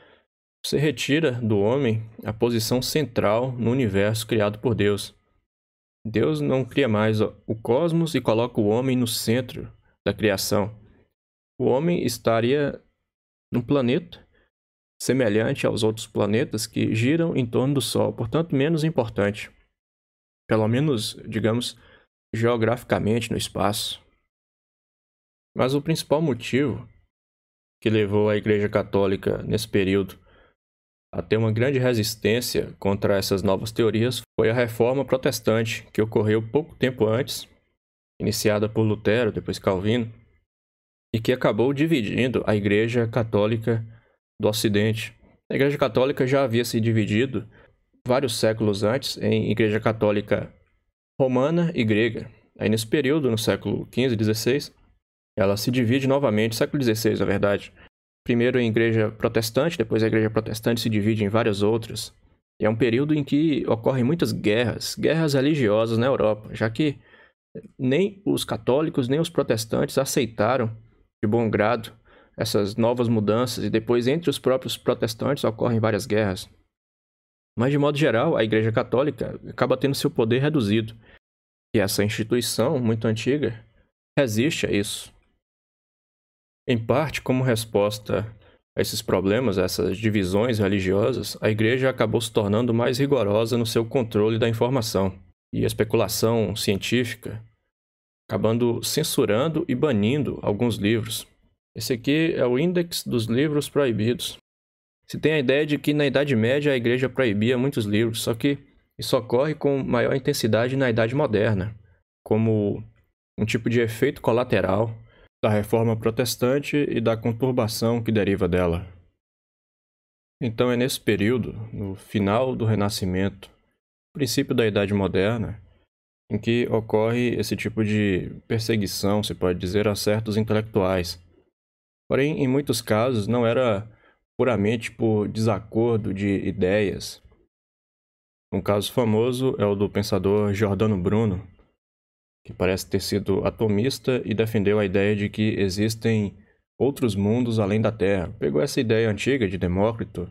você retira do homem a posição central no universo criado por Deus. Deus não cria mais o cosmos e coloca o homem no centro da criação. O homem estaria num planeta semelhante aos outros planetas que giram em torno do Sol, portanto, menos importante. Pelo menos, digamos, geograficamente no espaço. Mas o principal motivo que levou a Igreja Católica nesse período a ter uma grande resistência contra essas novas teorias foi a reforma protestante, que ocorreu pouco tempo antes, iniciada por Lutero, depois Calvino, e que acabou dividindo a Igreja Católica do Ocidente. A Igreja Católica já havia se dividido vários séculos antes em Igreja Católica Romana e Grega. Aí nesse período, no século XV e XVI, ela se divide novamente, século XVI, na verdade, primeiro a igreja protestante, depois a igreja protestante se divide em várias outras. E é um período em que ocorrem muitas guerras, guerras religiosas na Europa, já que nem os católicos nem os protestantes aceitaram de bom grado essas novas mudanças e depois entre os próprios protestantes ocorrem várias guerras. Mas de modo geral, a Igreja Católica acaba tendo seu poder reduzido. E essa instituição muito antiga resiste a isso. Em parte, como resposta a esses problemas, a essas divisões religiosas, a igreja acabou se tornando mais rigorosa no seu controle da informação e especulação científica, acabando censurando e banindo alguns livros. Esse aqui é o Index dos Livros Proibidos. Se tem a ideia de que na Idade Média a igreja proibia muitos livros, só que isso ocorre com maior intensidade na Idade Moderna, como um tipo de efeito colateral da reforma protestante e da conturbação que deriva dela. Então é nesse período, no final do Renascimento, princípio da Idade Moderna, em que ocorre esse tipo de perseguição, se pode dizer, a certos intelectuais. Porém, em muitos casos, não era puramente por desacordo de ideias. Um caso famoso é o do pensador Giordano Bruno, que parece ter sido atomista e defendeu a ideia de que existem outros mundos além da Terra. Pegou essa ideia antiga de Demócrito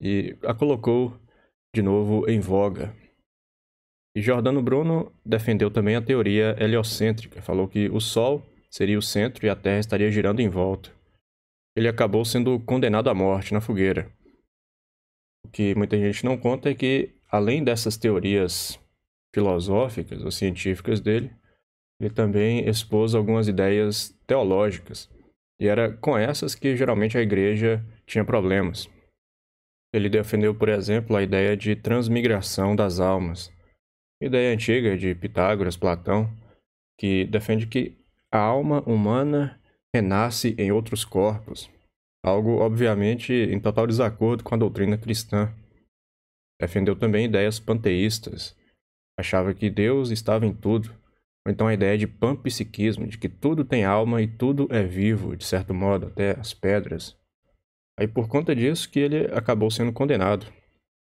e a colocou de novo em voga. E Jordano Bruno defendeu também a teoria heliocêntrica, falou que o Sol seria o centro e a Terra estaria girando em volta. Ele acabou sendo condenado à morte na fogueira. O que muita gente não conta é que, além dessas teorias filosóficas ou científicas dele, ele também expôs algumas ideias teológicas, e era com essas que geralmente a igreja tinha problemas. Ele defendeu, por exemplo, a ideia de transmigração das almas, ideia antiga de Pitágoras, Platão, que defende que a alma humana renasce em outros corpos, algo obviamente em total desacordo com a doutrina cristã. Defendeu também ideias panteístas, Achava que Deus estava em tudo. Ou então a ideia de panpsiquismo, de que tudo tem alma e tudo é vivo, de certo modo, até as pedras. Aí por conta disso que ele acabou sendo condenado.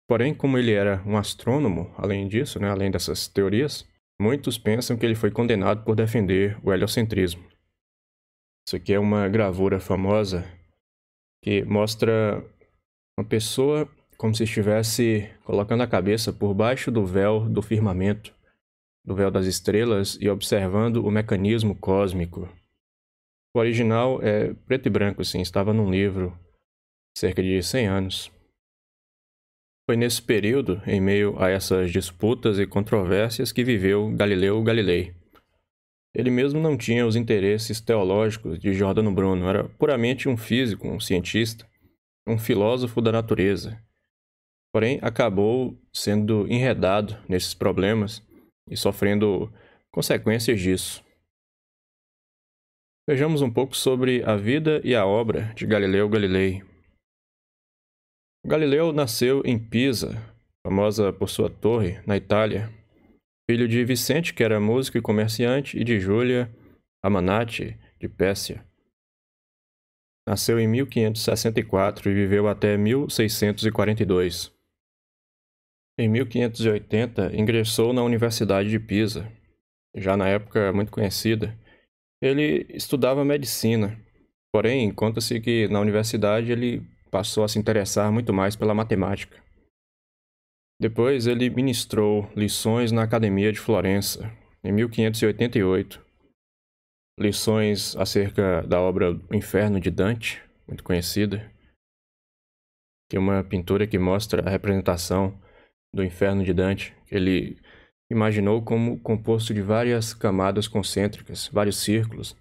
Porém, como ele era um astrônomo, além disso, né, além dessas teorias, muitos pensam que ele foi condenado por defender o heliocentrismo. Isso aqui é uma gravura famosa que mostra uma pessoa como se estivesse colocando a cabeça por baixo do véu do firmamento, do véu das estrelas e observando o mecanismo cósmico. O original é preto e branco, sim, estava num livro cerca de 100 anos. Foi nesse período, em meio a essas disputas e controvérsias, que viveu Galileu Galilei. Ele mesmo não tinha os interesses teológicos de Giordano Bruno, era puramente um físico, um cientista, um filósofo da natureza, porém acabou sendo enredado nesses problemas e sofrendo consequências disso. Vejamos um pouco sobre a vida e a obra de Galileu Galilei. Galileu nasceu em Pisa, famosa por sua torre, na Itália, filho de Vicente, que era músico e comerciante, e de Júlia Amanati, de Pérsia. Nasceu em 1564 e viveu até 1642. Em 1580, ingressou na Universidade de Pisa, já na época muito conhecida. Ele estudava medicina, porém, conta-se que na universidade ele passou a se interessar muito mais pela matemática. Depois, ele ministrou lições na Academia de Florença, em 1588. Lições acerca da obra O Inferno de Dante, muito conhecida, que é uma pintura que mostra a representação do Inferno de Dante, que ele imaginou como composto de várias camadas concêntricas, vários círculos.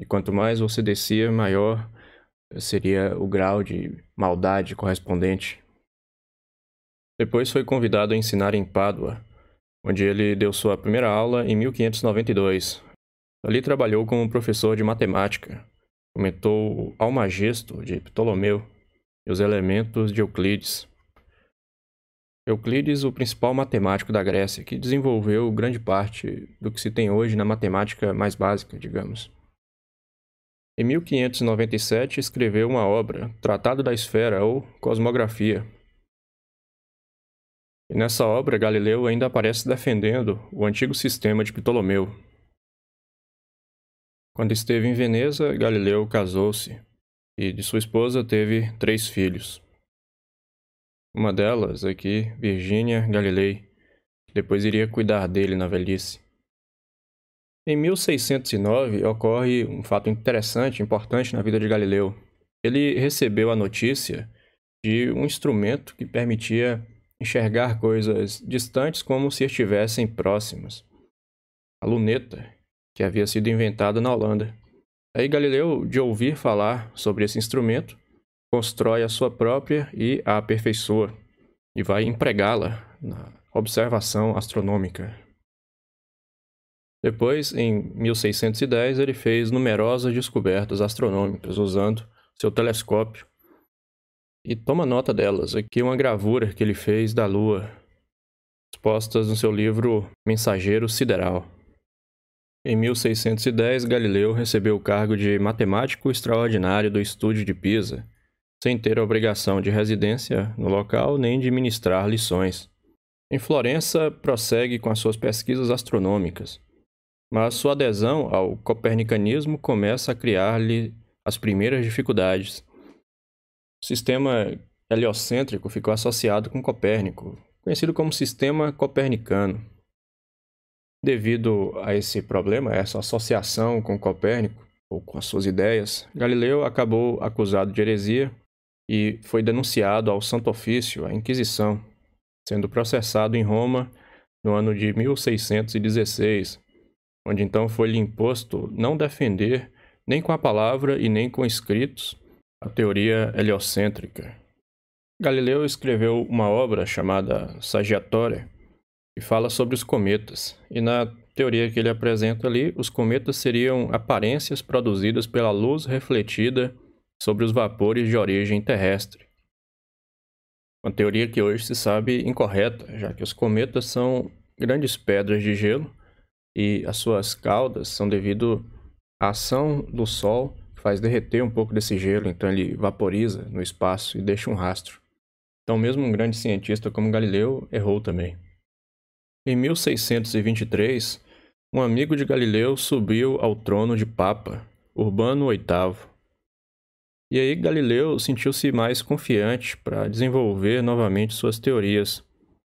E quanto mais você descia, maior seria o grau de maldade correspondente. Depois foi convidado a ensinar em Pádua, onde ele deu sua primeira aula em 1592. Ali trabalhou como professor de matemática. Comentou o Almagesto de Ptolomeu e os elementos de Euclides. Euclides, o principal matemático da Grécia, que desenvolveu grande parte do que se tem hoje na matemática mais básica, digamos. Em 1597 escreveu uma obra, Tratado da Esfera ou Cosmografia. E nessa obra, Galileu ainda aparece defendendo o antigo sistema de Ptolomeu. Quando esteve em Veneza, Galileu casou-se e de sua esposa teve três filhos. Uma delas aqui, Virginia Galilei, que depois iria cuidar dele na velhice. Em 1609 ocorre um fato interessante, importante na vida de Galileu. Ele recebeu a notícia de um instrumento que permitia enxergar coisas distantes como se estivessem próximas. A luneta, que havia sido inventada na Holanda. Aí Galileu, de ouvir falar sobre esse instrumento, constrói a sua própria e a aperfeiçoa, e vai empregá-la na observação astronômica. Depois, em 1610, ele fez numerosas descobertas astronômicas usando seu telescópio. E toma nota delas, aqui uma gravura que ele fez da Lua, expostas no seu livro Mensageiro Sideral. Em 1610, Galileu recebeu o cargo de matemático extraordinário do Estúdio de Pisa sem ter a obrigação de residência no local nem de ministrar lições. Em Florença, prossegue com as suas pesquisas astronômicas, mas sua adesão ao copernicanismo começa a criar-lhe as primeiras dificuldades. O sistema heliocêntrico ficou associado com Copérnico, conhecido como sistema copernicano. Devido a esse problema, essa associação com Copérnico, ou com as suas ideias, Galileu acabou acusado de heresia e foi denunciado ao Santo Ofício, à Inquisição, sendo processado em Roma no ano de 1616, onde então foi-lhe imposto não defender, nem com a palavra e nem com escritos, a teoria heliocêntrica. Galileu escreveu uma obra chamada Sagiatória, que fala sobre os cometas, e na teoria que ele apresenta ali, os cometas seriam aparências produzidas pela luz refletida sobre os vapores de origem terrestre. Uma teoria que hoje se sabe incorreta, já que os cometas são grandes pedras de gelo e as suas caudas são devido à ação do Sol que faz derreter um pouco desse gelo, então ele vaporiza no espaço e deixa um rastro. Então, mesmo um grande cientista como Galileu errou também. Em 1623, um amigo de Galileu subiu ao trono de Papa, Urbano VIII, e aí Galileu sentiu-se mais confiante para desenvolver novamente suas teorias,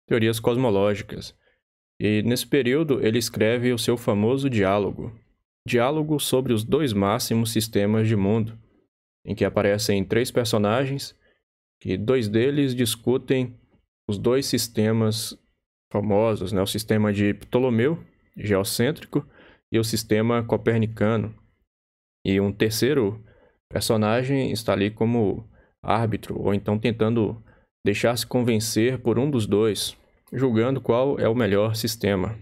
teorias cosmológicas. E nesse período ele escreve o seu famoso diálogo, Diálogo sobre os dois máximos sistemas de mundo, em que aparecem três personagens, que dois deles discutem os dois sistemas famosos, né? o sistema de Ptolomeu, geocêntrico, e o sistema copernicano. E um terceiro personagem está ali como árbitro, ou então tentando deixar-se convencer por um dos dois, julgando qual é o melhor sistema.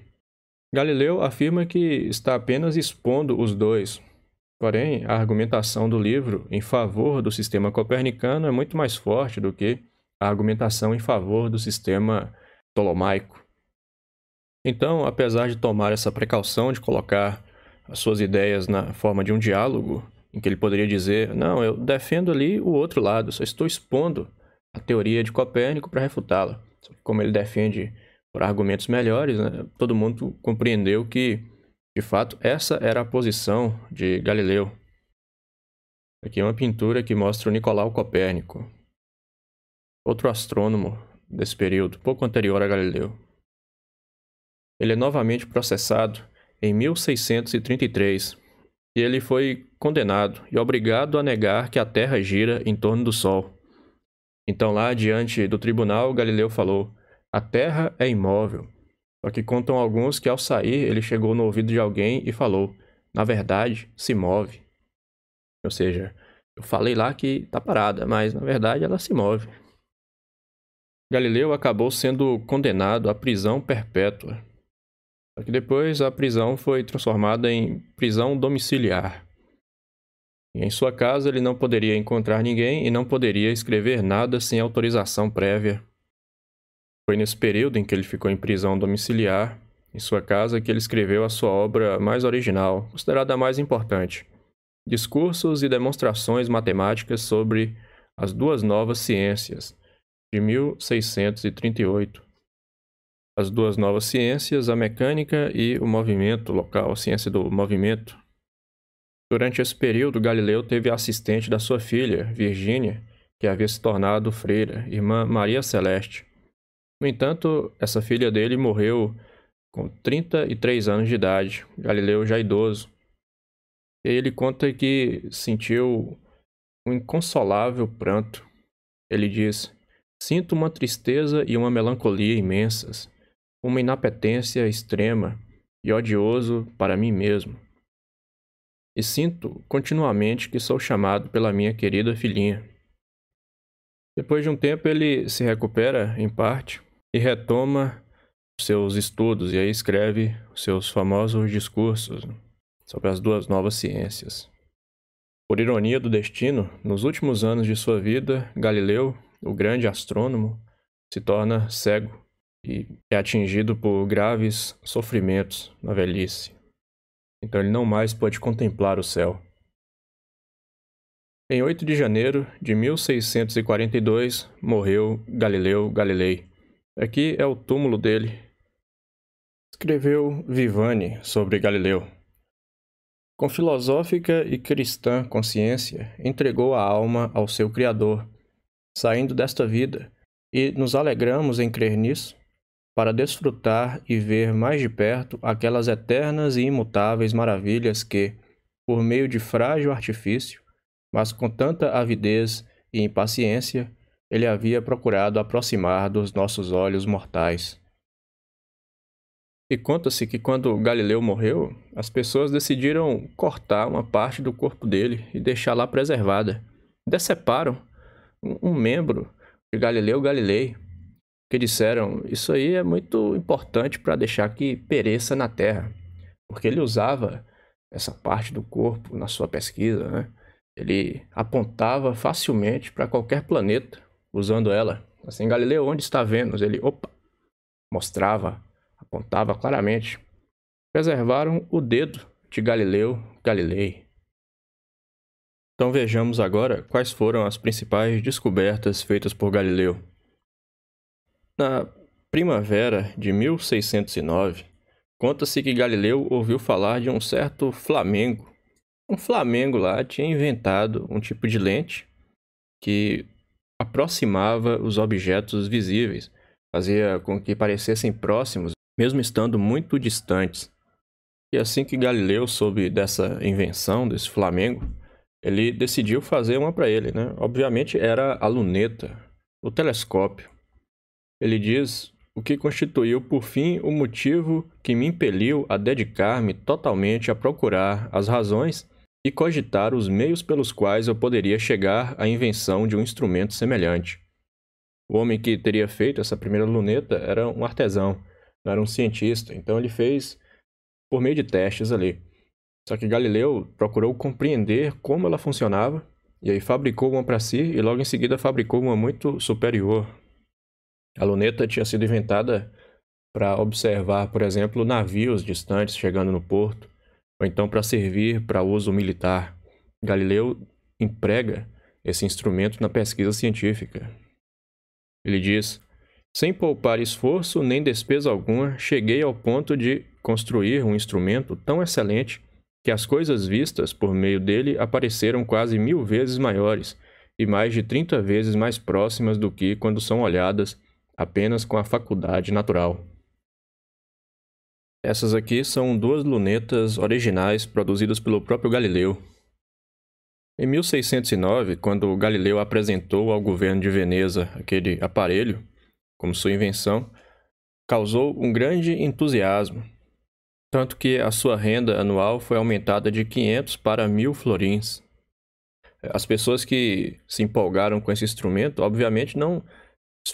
Galileu afirma que está apenas expondo os dois. Porém, a argumentação do livro em favor do sistema copernicano é muito mais forte do que a argumentação em favor do sistema tolomaico. Então, apesar de tomar essa precaução de colocar as suas ideias na forma de um diálogo, em que ele poderia dizer: não, eu defendo ali o outro lado, só estou expondo a teoria de Copérnico para refutá-la. Como ele defende por argumentos melhores, né, todo mundo compreendeu que, de fato, essa era a posição de Galileu. Aqui é uma pintura que mostra o Nicolau Copérnico, outro astrônomo desse período, pouco anterior a Galileu. Ele é novamente processado em 1633 e ele foi condenado e obrigado a negar que a Terra gira em torno do Sol. Então, lá diante do tribunal, Galileu falou: A Terra é imóvel. Só que contam alguns que ao sair ele chegou no ouvido de alguém e falou: Na verdade, se move. Ou seja, eu falei lá que está parada, mas na verdade ela se move. Galileu acabou sendo condenado à prisão perpétua só que depois a prisão foi transformada em prisão domiciliar. E em sua casa ele não poderia encontrar ninguém e não poderia escrever nada sem autorização prévia. Foi nesse período em que ele ficou em prisão domiciliar, em sua casa, que ele escreveu a sua obra mais original, considerada a mais importante: Discursos e Demonstrações Matemáticas sobre as Duas Novas Ciências, de 1638 as duas novas ciências, a mecânica e o movimento local, a ciência do movimento. Durante esse período, Galileu teve a assistente da sua filha, Virgínia, que havia se tornado freira, irmã Maria Celeste. No entanto, essa filha dele morreu com 33 anos de idade, Galileu já idoso. Ele conta que sentiu um inconsolável pranto. Ele diz: Sinto uma tristeza e uma melancolia imensas uma inapetência extrema e odioso para mim mesmo. E sinto continuamente que sou chamado pela minha querida filhinha. Depois de um tempo, ele se recupera, em parte, e retoma seus estudos, e aí escreve seus famosos discursos sobre as duas novas ciências. Por ironia do destino, nos últimos anos de sua vida, Galileu, o grande astrônomo, se torna cego e é atingido por graves sofrimentos na velhice. Então ele não mais pode contemplar o céu. Em 8 de janeiro de 1642 morreu Galileu Galilei. Aqui é o túmulo dele. Escreveu Vivani sobre Galileu. Com filosófica e cristã consciência, entregou a alma ao seu Criador, saindo desta vida, e nos alegramos em crer nisso, para desfrutar e ver mais de perto aquelas eternas e imutáveis maravilhas que, por meio de frágil artifício, mas com tanta avidez e impaciência, ele havia procurado aproximar dos nossos olhos mortais. E conta-se que quando Galileu morreu, as pessoas decidiram cortar uma parte do corpo dele e deixá-la preservada. Deceparam um membro de Galileu Galilei que disseram: Isso aí é muito importante para deixar que pereça na terra. Porque ele usava essa parte do corpo na sua pesquisa, né? Ele apontava facilmente para qualquer planeta usando ela. Assim, Galileu, onde está Vênus? Ele, opa, mostrava, apontava claramente. Preservaram o dedo de Galileu Galilei. Então vejamos agora quais foram as principais descobertas feitas por Galileu. Na primavera de 1609, conta-se que Galileu ouviu falar de um certo Flamengo. Um Flamengo lá tinha inventado um tipo de lente que aproximava os objetos visíveis, fazia com que parecessem próximos, mesmo estando muito distantes. E assim que Galileu soube dessa invenção, desse Flamengo, ele decidiu fazer uma para ele, né? Obviamente era a luneta, o telescópio. Ele diz o que constituiu por fim o motivo que me impeliu a dedicar-me totalmente a procurar as razões e cogitar os meios pelos quais eu poderia chegar à invenção de um instrumento semelhante. O homem que teria feito essa primeira luneta era um artesão, não era um cientista, então ele fez por meio de testes ali. Só que Galileu procurou compreender como ela funcionava e aí fabricou uma para si e logo em seguida fabricou uma muito superior, a luneta tinha sido inventada para observar, por exemplo, navios distantes chegando no porto, ou então para servir para uso militar. Galileu emprega esse instrumento na pesquisa científica. Ele diz: Sem poupar esforço nem despesa alguma, cheguei ao ponto de construir um instrumento tão excelente que as coisas vistas por meio dele apareceram quase mil vezes maiores e mais de 30 vezes mais próximas do que quando são olhadas apenas com a faculdade natural. Essas aqui são duas lunetas originais produzidas pelo próprio Galileu. Em 1609, quando Galileu apresentou ao governo de Veneza aquele aparelho como sua invenção, causou um grande entusiasmo, tanto que a sua renda anual foi aumentada de 500 para 1000 florins. As pessoas que se empolgaram com esse instrumento, obviamente, não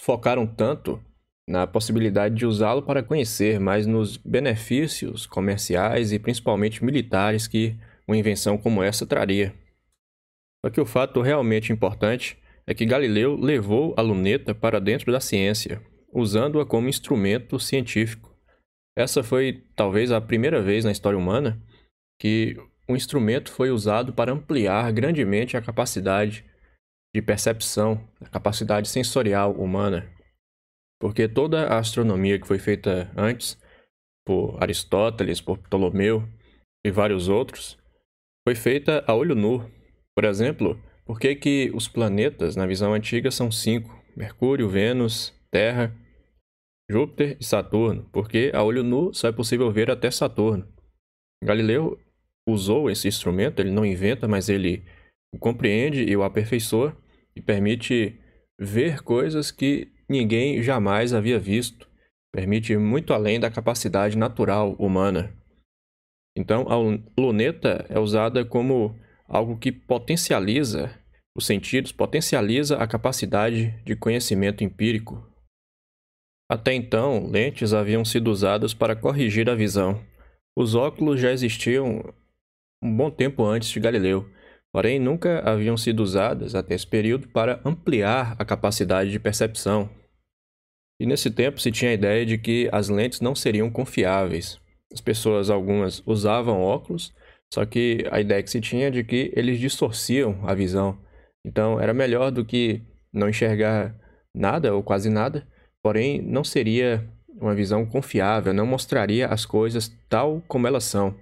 focaram tanto na possibilidade de usá-lo para conhecer mais nos benefícios comerciais e principalmente militares que uma invenção como essa traria. Só que o fato realmente importante é que Galileu levou a luneta para dentro da ciência, usando-a como instrumento científico. Essa foi talvez a primeira vez na história humana que um instrumento foi usado para ampliar grandemente a capacidade de percepção, da capacidade sensorial humana. Porque toda a astronomia que foi feita antes, por Aristóteles, por Ptolomeu e vários outros, foi feita a olho nu. Por exemplo, por que, que os planetas na visão antiga são cinco? Mercúrio, Vênus, Terra, Júpiter e Saturno, porque a olho nu só é possível ver até Saturno. Galileu usou esse instrumento, ele não inventa, mas ele o compreende e o aperfeiçoa e permite ver coisas que ninguém jamais havia visto, permite ir muito além da capacidade natural humana. Então, a luneta é usada como algo que potencializa os sentidos, potencializa a capacidade de conhecimento empírico. Até então, lentes haviam sido usadas para corrigir a visão. Os óculos já existiam um bom tempo antes de Galileu, porém nunca haviam sido usadas até esse período para ampliar a capacidade de percepção. E nesse tempo se tinha a ideia de que as lentes não seriam confiáveis. As pessoas, algumas, usavam óculos, só que a ideia que se tinha é de que eles distorciam a visão. Então era melhor do que não enxergar nada ou quase nada, porém não seria uma visão confiável, não mostraria as coisas tal como elas são.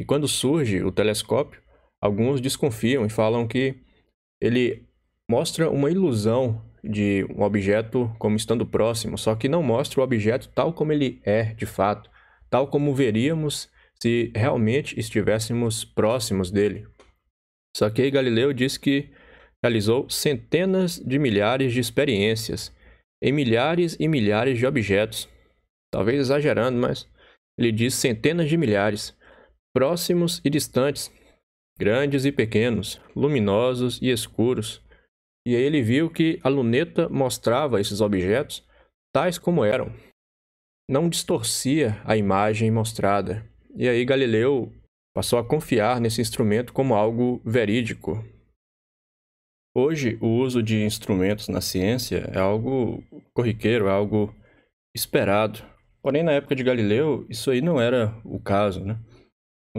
E quando surge o telescópio, Alguns desconfiam e falam que ele mostra uma ilusão de um objeto como estando próximo, só que não mostra o objeto tal como ele é de fato, tal como veríamos se realmente estivéssemos próximos dele. Só que Galileu diz que realizou centenas de milhares de experiências em milhares e milhares de objetos, talvez exagerando, mas ele diz centenas de milhares, próximos e distantes, grandes e pequenos, luminosos e escuros, e ele viu que a luneta mostrava esses objetos tais como eram. Não distorcia a imagem mostrada. E aí Galileu passou a confiar nesse instrumento como algo verídico. Hoje, o uso de instrumentos na ciência é algo corriqueiro, é algo esperado. Porém, na época de Galileu, isso aí não era o caso, né?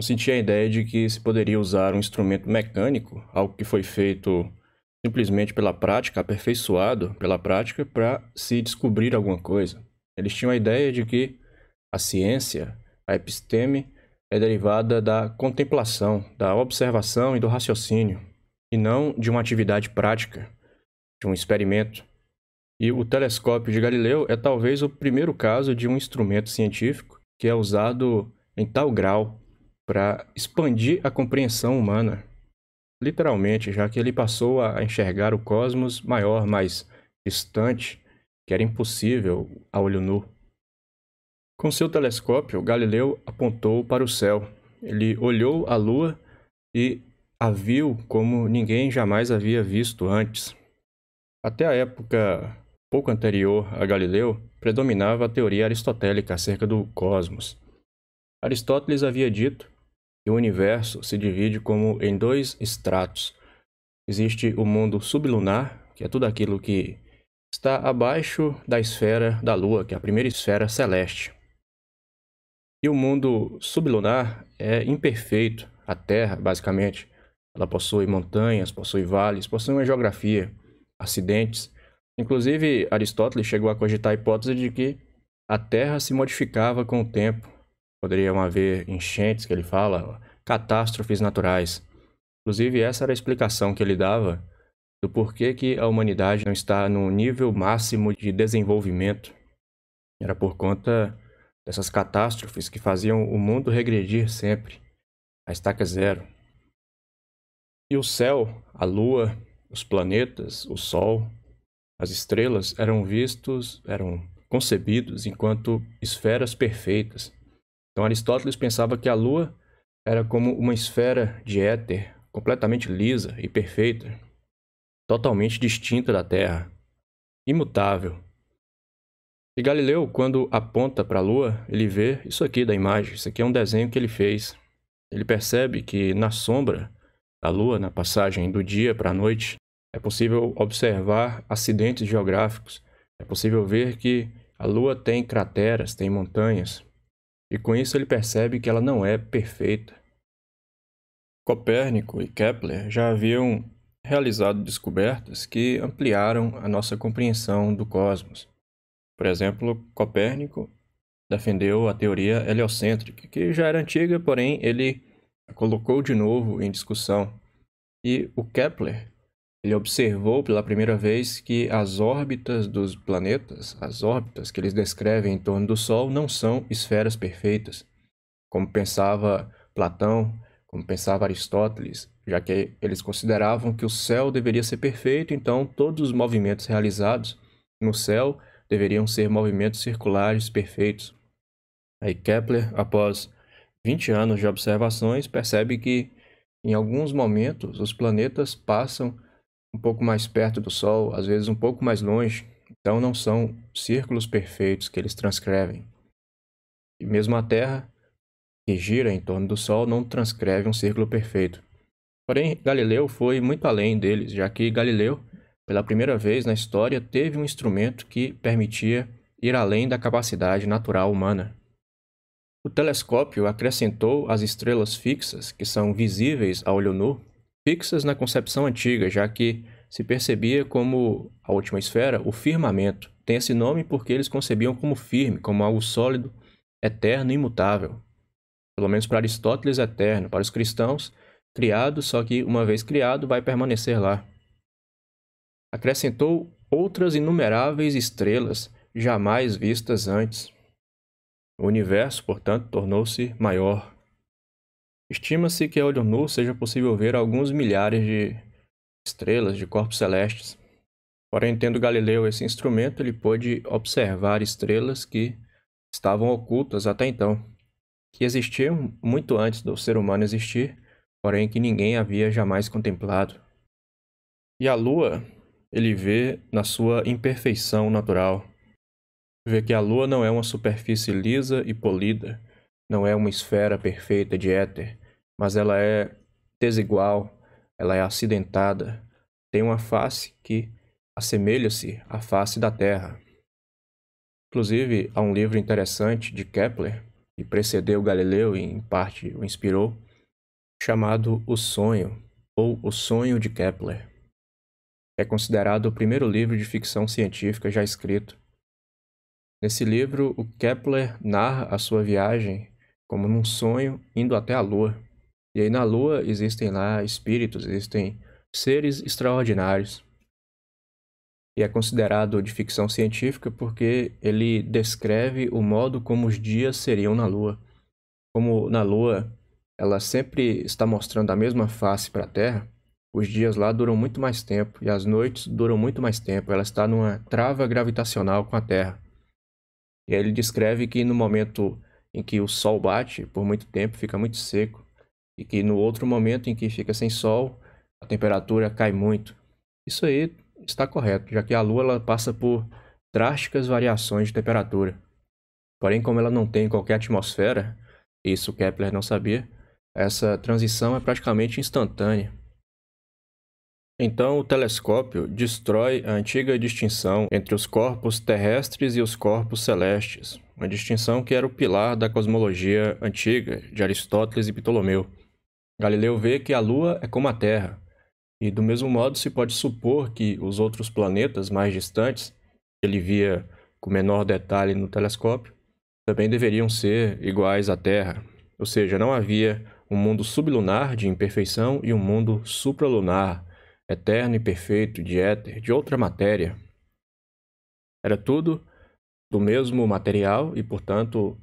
não sentia a ideia de que se poderia usar um instrumento mecânico, algo que foi feito simplesmente pela prática, aperfeiçoado pela prática, para se descobrir alguma coisa. Eles tinham a ideia de que a ciência, a episteme, é derivada da contemplação, da observação e do raciocínio, e não de uma atividade prática, de um experimento. E o telescópio de Galileu é talvez o primeiro caso de um instrumento científico que é usado em tal grau para expandir a compreensão humana. Literalmente, já que ele passou a enxergar o cosmos maior, mais distante, que era impossível a olho nu. Com seu telescópio, Galileu apontou para o céu. Ele olhou a lua e a viu como ninguém jamais havia visto antes. Até a época pouco anterior a Galileu, predominava a teoria aristotélica acerca do cosmos. Aristóteles havia dito que o universo se divide como em dois estratos. Existe o mundo sublunar, que é tudo aquilo que está abaixo da esfera da Lua, que é a primeira esfera celeste. E o mundo sublunar é imperfeito. A Terra, basicamente, ela possui montanhas, possui vales, possui uma geografia, acidentes. Inclusive, Aristóteles chegou a cogitar a hipótese de que a Terra se modificava com o tempo Poderiam haver enchentes, que ele fala, catástrofes naturais. Inclusive, essa era a explicação que ele dava do porquê que a humanidade não está no nível máximo de desenvolvimento. Era por conta dessas catástrofes que faziam o mundo regredir sempre, a estaca zero. E o céu, a lua, os planetas, o sol, as estrelas eram vistos, eram concebidos enquanto esferas perfeitas, então Aristóteles pensava que a Lua era como uma esfera de éter completamente lisa e perfeita, totalmente distinta da Terra, imutável. E Galileu, quando aponta para a Lua, ele vê isso aqui da imagem, isso aqui é um desenho que ele fez. Ele percebe que na sombra da Lua, na passagem do dia para a noite, é possível observar acidentes geográficos, é possível ver que a Lua tem crateras, tem montanhas, e com isso ele percebe que ela não é perfeita. Copérnico e Kepler já haviam realizado descobertas que ampliaram a nossa compreensão do cosmos. Por exemplo, Copérnico defendeu a teoria heliocêntrica, que já era antiga, porém ele a colocou de novo em discussão. E o Kepler ele observou pela primeira vez que as órbitas dos planetas, as órbitas que eles descrevem em torno do Sol, não são esferas perfeitas, como pensava Platão, como pensava Aristóteles, já que eles consideravam que o céu deveria ser perfeito, então todos os movimentos realizados no céu deveriam ser movimentos circulares perfeitos. Aí Kepler, após 20 anos de observações, percebe que em alguns momentos os planetas passam um pouco mais perto do Sol, às vezes um pouco mais longe, então não são círculos perfeitos que eles transcrevem. E mesmo a Terra, que gira em torno do Sol, não transcreve um círculo perfeito. Porém, Galileu foi muito além deles, já que Galileu, pela primeira vez na história, teve um instrumento que permitia ir além da capacidade natural humana. O telescópio acrescentou as estrelas fixas, que são visíveis a olho nu, fixas na concepção antiga, já que se percebia como a última esfera, o firmamento. Tem esse nome porque eles concebiam como firme, como algo sólido, eterno e imutável. Pelo menos para Aristóteles, eterno. Para os cristãos, criado, só que uma vez criado, vai permanecer lá. Acrescentou outras inumeráveis estrelas jamais vistas antes. O universo, portanto, tornou-se maior. Estima-se que a olho nu seja possível ver alguns milhares de estrelas, de corpos celestes. Porém, tendo Galileu esse instrumento, ele pôde observar estrelas que estavam ocultas até então, que existiam muito antes do ser humano existir, porém que ninguém havia jamais contemplado. E a Lua, ele vê na sua imperfeição natural. Vê que a Lua não é uma superfície lisa e polida, não é uma esfera perfeita de éter, mas ela é desigual, ela é acidentada, tem uma face que assemelha-se à face da Terra. Inclusive, há um livro interessante de Kepler, que precedeu Galileu e em parte o inspirou, chamado O Sonho, ou O Sonho de Kepler. É considerado o primeiro livro de ficção científica já escrito. Nesse livro, o Kepler narra a sua viagem como num sonho indo até a Lua. E aí na Lua existem lá espíritos, existem seres extraordinários. E é considerado de ficção científica porque ele descreve o modo como os dias seriam na Lua. Como na Lua ela sempre está mostrando a mesma face para a Terra, os dias lá duram muito mais tempo e as noites duram muito mais tempo. Ela está numa trava gravitacional com a Terra. E aí ele descreve que no momento em que o Sol bate por muito tempo, fica muito seco e que no outro momento em que fica sem sol, a temperatura cai muito. Isso aí está correto, já que a Lua ela passa por drásticas variações de temperatura. Porém, como ela não tem qualquer atmosfera, isso Kepler não sabia, essa transição é praticamente instantânea. Então, o telescópio destrói a antiga distinção entre os corpos terrestres e os corpos celestes, uma distinção que era o pilar da cosmologia antiga de Aristóteles e Ptolomeu. Galileu vê que a Lua é como a Terra, e do mesmo modo se pode supor que os outros planetas mais distantes, que ele via com menor detalhe no telescópio, também deveriam ser iguais à Terra, ou seja, não havia um mundo sublunar de imperfeição e um mundo supralunar, eterno e perfeito de éter, de outra matéria. Era tudo do mesmo material e, portanto,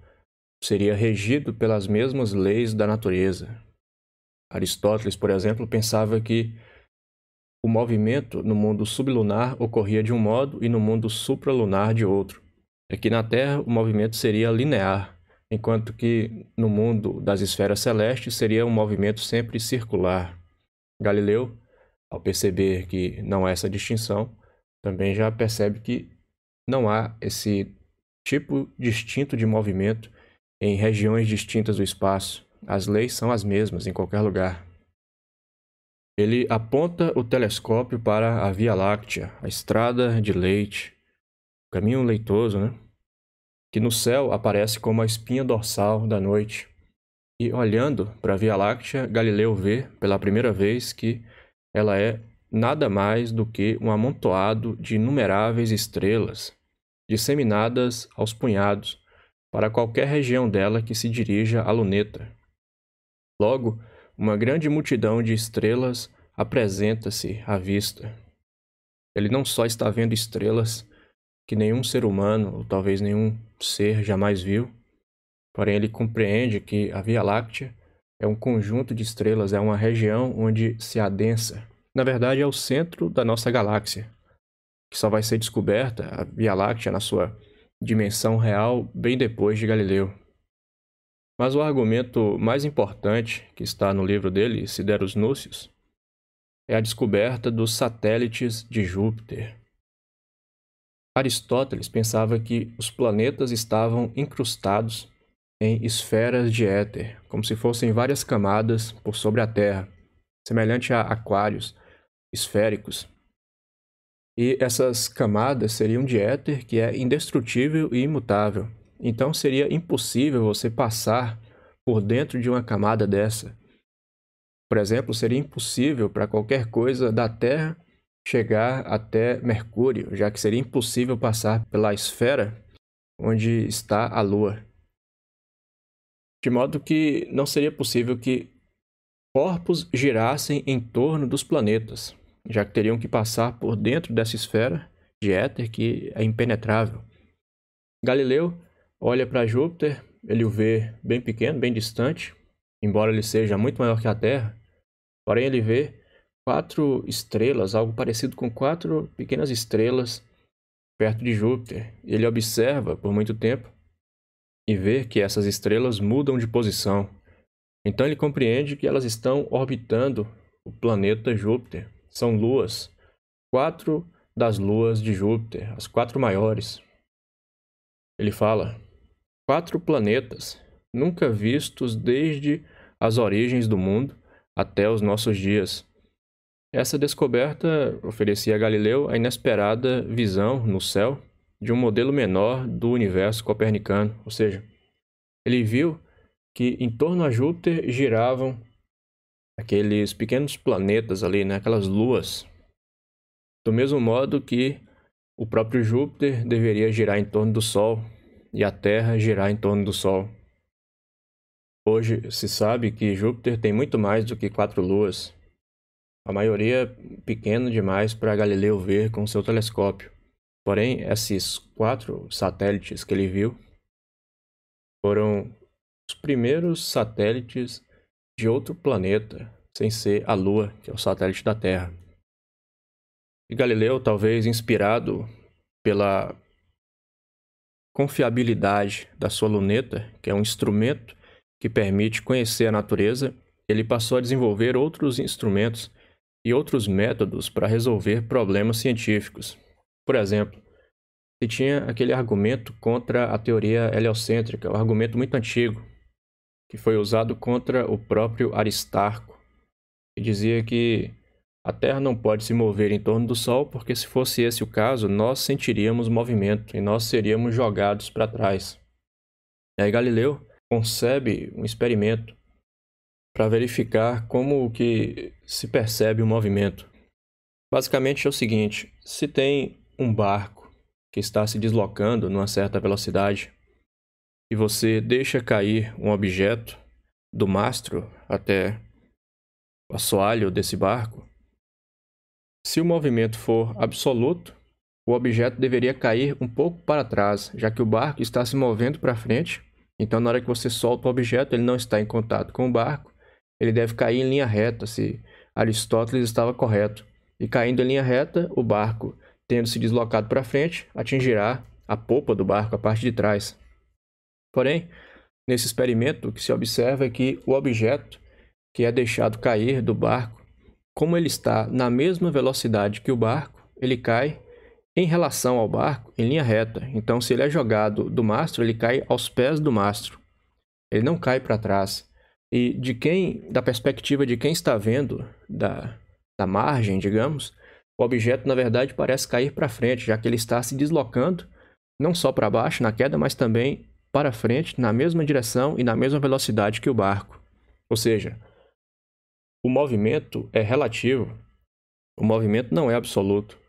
seria regido pelas mesmas leis da natureza. Aristóteles, por exemplo, pensava que o movimento no mundo sublunar ocorria de um modo e no mundo supralunar de outro. Aqui é na Terra, o movimento seria linear, enquanto que no mundo das esferas celestes seria um movimento sempre circular. Galileu, ao perceber que não há essa distinção, também já percebe que não há esse tipo distinto de movimento em regiões distintas do espaço. As leis são as mesmas em qualquer lugar. Ele aponta o telescópio para a Via Láctea, a estrada de leite, o caminho leitoso, né? Que no céu aparece como a espinha dorsal da noite. E olhando para a Via Láctea, Galileu vê pela primeira vez que ela é nada mais do que um amontoado de inumeráveis estrelas, disseminadas aos punhados para qualquer região dela que se dirija à luneta. Logo, uma grande multidão de estrelas apresenta-se à vista. Ele não só está vendo estrelas que nenhum ser humano, ou talvez nenhum ser jamais viu, porém ele compreende que a Via Láctea é um conjunto de estrelas, é uma região onde se adensa. Na verdade, é o centro da nossa galáxia, que só vai ser descoberta, a Via Láctea, na sua dimensão real, bem depois de Galileu. Mas o argumento mais importante que está no livro dele, Sideros núcios, é a descoberta dos satélites de Júpiter. Aristóteles pensava que os planetas estavam incrustados em esferas de éter, como se fossem várias camadas por sobre a Terra, semelhante a aquários esféricos. E essas camadas seriam de éter que é indestrutível e imutável, então seria impossível você passar por dentro de uma camada dessa. Por exemplo, seria impossível para qualquer coisa da Terra chegar até Mercúrio, já que seria impossível passar pela esfera onde está a Lua. De modo que não seria possível que corpos girassem em torno dos planetas, já que teriam que passar por dentro dessa esfera de éter que é impenetrável. Galileu olha para Júpiter, ele o vê bem pequeno, bem distante, embora ele seja muito maior que a Terra. Porém, ele vê quatro estrelas, algo parecido com quatro pequenas estrelas perto de Júpiter. Ele observa por muito tempo e vê que essas estrelas mudam de posição. Então ele compreende que elas estão orbitando o planeta Júpiter. São luas, quatro das luas de Júpiter, as quatro maiores. Ele fala: quatro planetas, nunca vistos desde as origens do mundo até os nossos dias. Essa descoberta oferecia a Galileu a inesperada visão no céu de um modelo menor do universo copernicano, ou seja, ele viu que em torno a Júpiter giravam aqueles pequenos planetas ali, né, aquelas luas. Do mesmo modo que o próprio Júpiter deveria girar em torno do Sol, e a Terra girar em torno do Sol. Hoje se sabe que Júpiter tem muito mais do que quatro luas, a maioria pequena demais para Galileu ver com seu telescópio. Porém, esses quatro satélites que ele viu foram os primeiros satélites de outro planeta, sem ser a Lua, que é o satélite da Terra. E Galileu, talvez inspirado pela confiabilidade da sua luneta, que é um instrumento que permite conhecer a natureza, ele passou a desenvolver outros instrumentos e outros métodos para resolver problemas científicos. Por exemplo, se tinha aquele argumento contra a teoria heliocêntrica, um argumento muito antigo, que foi usado contra o próprio Aristarco, que dizia que a Terra não pode se mover em torno do Sol, porque se fosse esse o caso, nós sentiríamos movimento e nós seríamos jogados para trás. E aí Galileu concebe um experimento para verificar como que se percebe o movimento. Basicamente é o seguinte: se tem um barco que está se deslocando numa certa velocidade e você deixa cair um objeto do mastro até o assoalho desse barco, se o movimento for absoluto, o objeto deveria cair um pouco para trás, já que o barco está se movendo para frente. Então, na hora que você solta o objeto, ele não está em contato com o barco, ele deve cair em linha reta, se Aristóteles estava correto. E caindo em linha reta, o barco, tendo se deslocado para frente, atingirá a popa do barco, a parte de trás. Porém, nesse experimento, o que se observa é que o objeto que é deixado cair do barco como ele está na mesma velocidade que o barco, ele cai em relação ao barco em linha reta. Então, se ele é jogado do mastro, ele cai aos pés do mastro. Ele não cai para trás. E de quem, da perspectiva de quem está vendo da, da margem, digamos, o objeto na verdade parece cair para frente, já que ele está se deslocando não só para baixo na queda, mas também para frente na mesma direção e na mesma velocidade que o barco. Ou seja, o movimento é relativo. O movimento não é absoluto.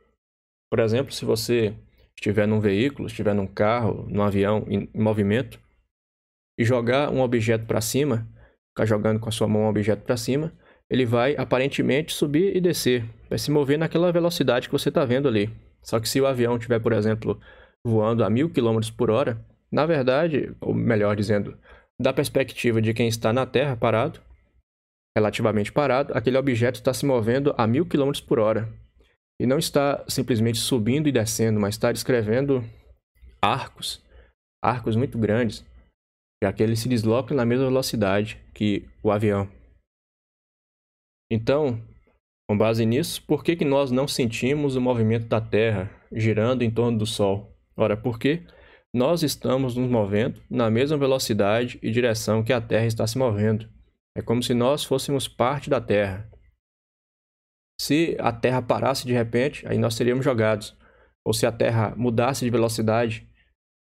Por exemplo, se você estiver num veículo, estiver num carro, num avião em movimento e jogar um objeto para cima, ficar jogando com a sua mão um objeto para cima, ele vai aparentemente subir e descer, vai se mover naquela velocidade que você está vendo ali. Só que se o avião estiver, por exemplo, voando a mil quilômetros por hora, na verdade, ou melhor dizendo, da perspectiva de quem está na Terra parado, relativamente parado, aquele objeto está se movendo a mil quilômetros por hora. E não está simplesmente subindo e descendo, mas está descrevendo arcos, arcos muito grandes, já que ele se desloca na mesma velocidade que o avião. Então, com base nisso, por que, que nós não sentimos o movimento da Terra girando em torno do Sol? Ora, porque nós estamos nos movendo na mesma velocidade e direção que a Terra está se movendo. É como se nós fôssemos parte da terra. Se a terra parasse de repente, aí nós seríamos jogados. Ou se a terra mudasse de velocidade,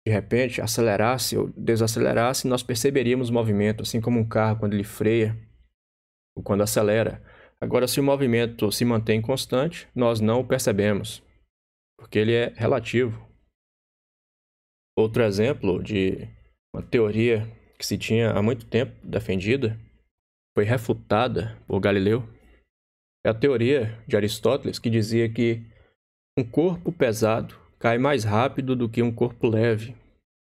de repente, acelerasse ou desacelerasse, nós perceberíamos o movimento, assim como um carro quando ele freia ou quando acelera. Agora, se o movimento se mantém constante, nós não o percebemos, porque ele é relativo. Outro exemplo de uma teoria que se tinha há muito tempo defendida foi refutada por Galileu é a teoria de Aristóteles que dizia que um corpo pesado cai mais rápido do que um corpo leve.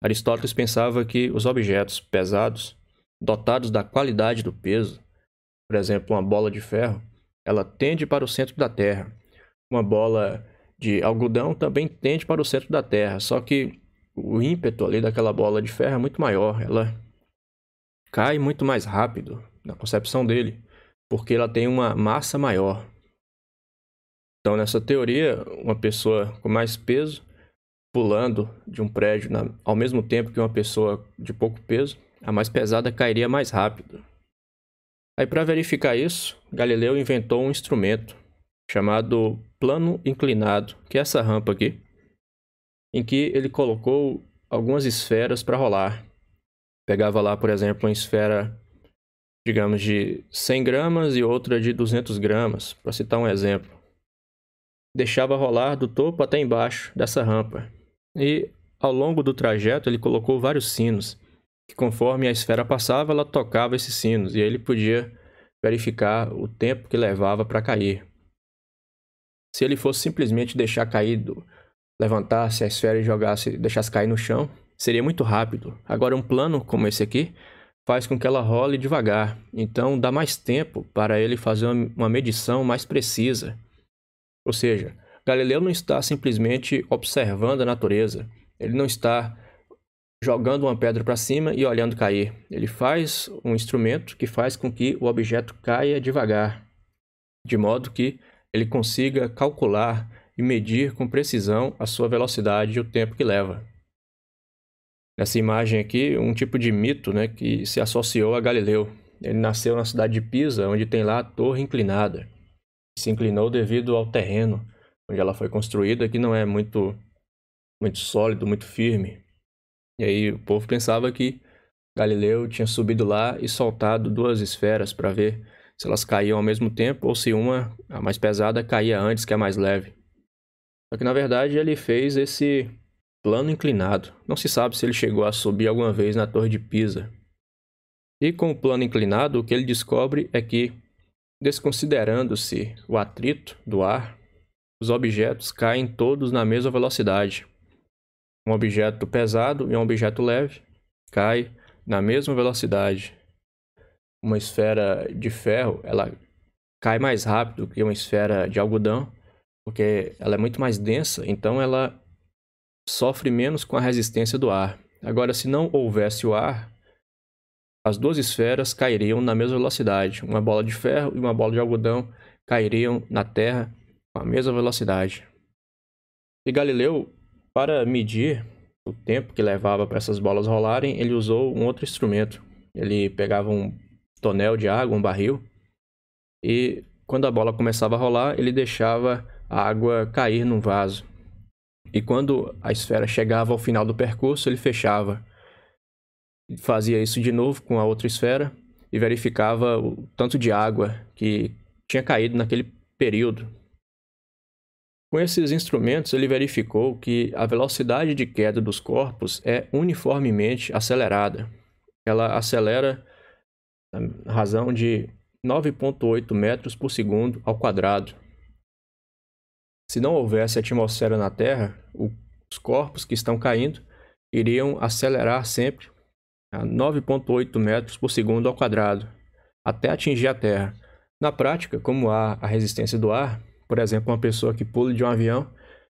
Aristóteles pensava que os objetos pesados, dotados da qualidade do peso, por exemplo, uma bola de ferro, ela tende para o centro da Terra. Uma bola de algodão também tende para o centro da Terra, só que o ímpeto ali daquela bola de ferro é muito maior, ela cai muito mais rápido na concepção dele, porque ela tem uma massa maior. Então, nessa teoria, uma pessoa com mais peso pulando de um prédio na, ao mesmo tempo que uma pessoa de pouco peso, a mais pesada cairia mais rápido. Aí, para verificar isso, Galileu inventou um instrumento chamado plano inclinado, que é essa rampa aqui, em que ele colocou algumas esferas para rolar. Pegava lá, por exemplo, uma esfera digamos, de 100 gramas e outra de 200 gramas, para citar um exemplo. Deixava rolar do topo até embaixo dessa rampa. E ao longo do trajeto ele colocou vários sinos, que conforme a esfera passava, ela tocava esses sinos e aí ele podia verificar o tempo que levava para cair. Se ele fosse simplesmente deixar caído, levantasse a esfera e jogasse, deixasse cair no chão, seria muito rápido. Agora um plano como esse aqui faz com que ela role devagar, então dá mais tempo para ele fazer uma medição mais precisa. Ou seja, Galileu não está simplesmente observando a natureza, ele não está jogando uma pedra para cima e olhando cair. Ele faz um instrumento que faz com que o objeto caia devagar, de modo que ele consiga calcular e medir com precisão a sua velocidade e o tempo que leva nessa imagem aqui um tipo de mito né, que se associou a Galileu. Ele nasceu na cidade de Pisa, onde tem lá a torre inclinada. Se inclinou devido ao terreno onde ela foi construída, que não é muito, muito sólido, muito firme. E aí o povo pensava que Galileu tinha subido lá e soltado duas esferas para ver se elas caíam ao mesmo tempo ou se uma, a mais pesada, caía antes que a mais leve. Só que na verdade ele fez esse plano inclinado. Não se sabe se ele chegou a subir alguma vez na Torre de Pisa. E com o plano inclinado, o que ele descobre é que, desconsiderando-se o atrito do ar, os objetos caem todos na mesma velocidade. Um objeto pesado e um objeto leve cai na mesma velocidade. Uma esfera de ferro, ela cai mais rápido que uma esfera de algodão, porque ela é muito mais densa, então ela sofre menos com a resistência do ar. Agora, se não houvesse o ar, as duas esferas cairiam na mesma velocidade. Uma bola de ferro e uma bola de algodão cairiam na Terra com a mesma velocidade. E Galileu, para medir o tempo que levava para essas bolas rolarem, ele usou um outro instrumento. Ele pegava um tonel de água, um barril, e quando a bola começava a rolar, ele deixava a água cair num vaso. E quando a esfera chegava ao final do percurso, ele fechava. Fazia isso de novo com a outra esfera e verificava o tanto de água que tinha caído naquele período. Com esses instrumentos, ele verificou que a velocidade de queda dos corpos é uniformemente acelerada. Ela acelera na razão de 9,8 metros por segundo ao quadrado. Se não houvesse atmosfera na Terra, os corpos que estão caindo iriam acelerar sempre a 9,8 metros por segundo ao quadrado, até atingir a Terra. Na prática, como há a resistência do ar, por exemplo, uma pessoa que pula de um avião,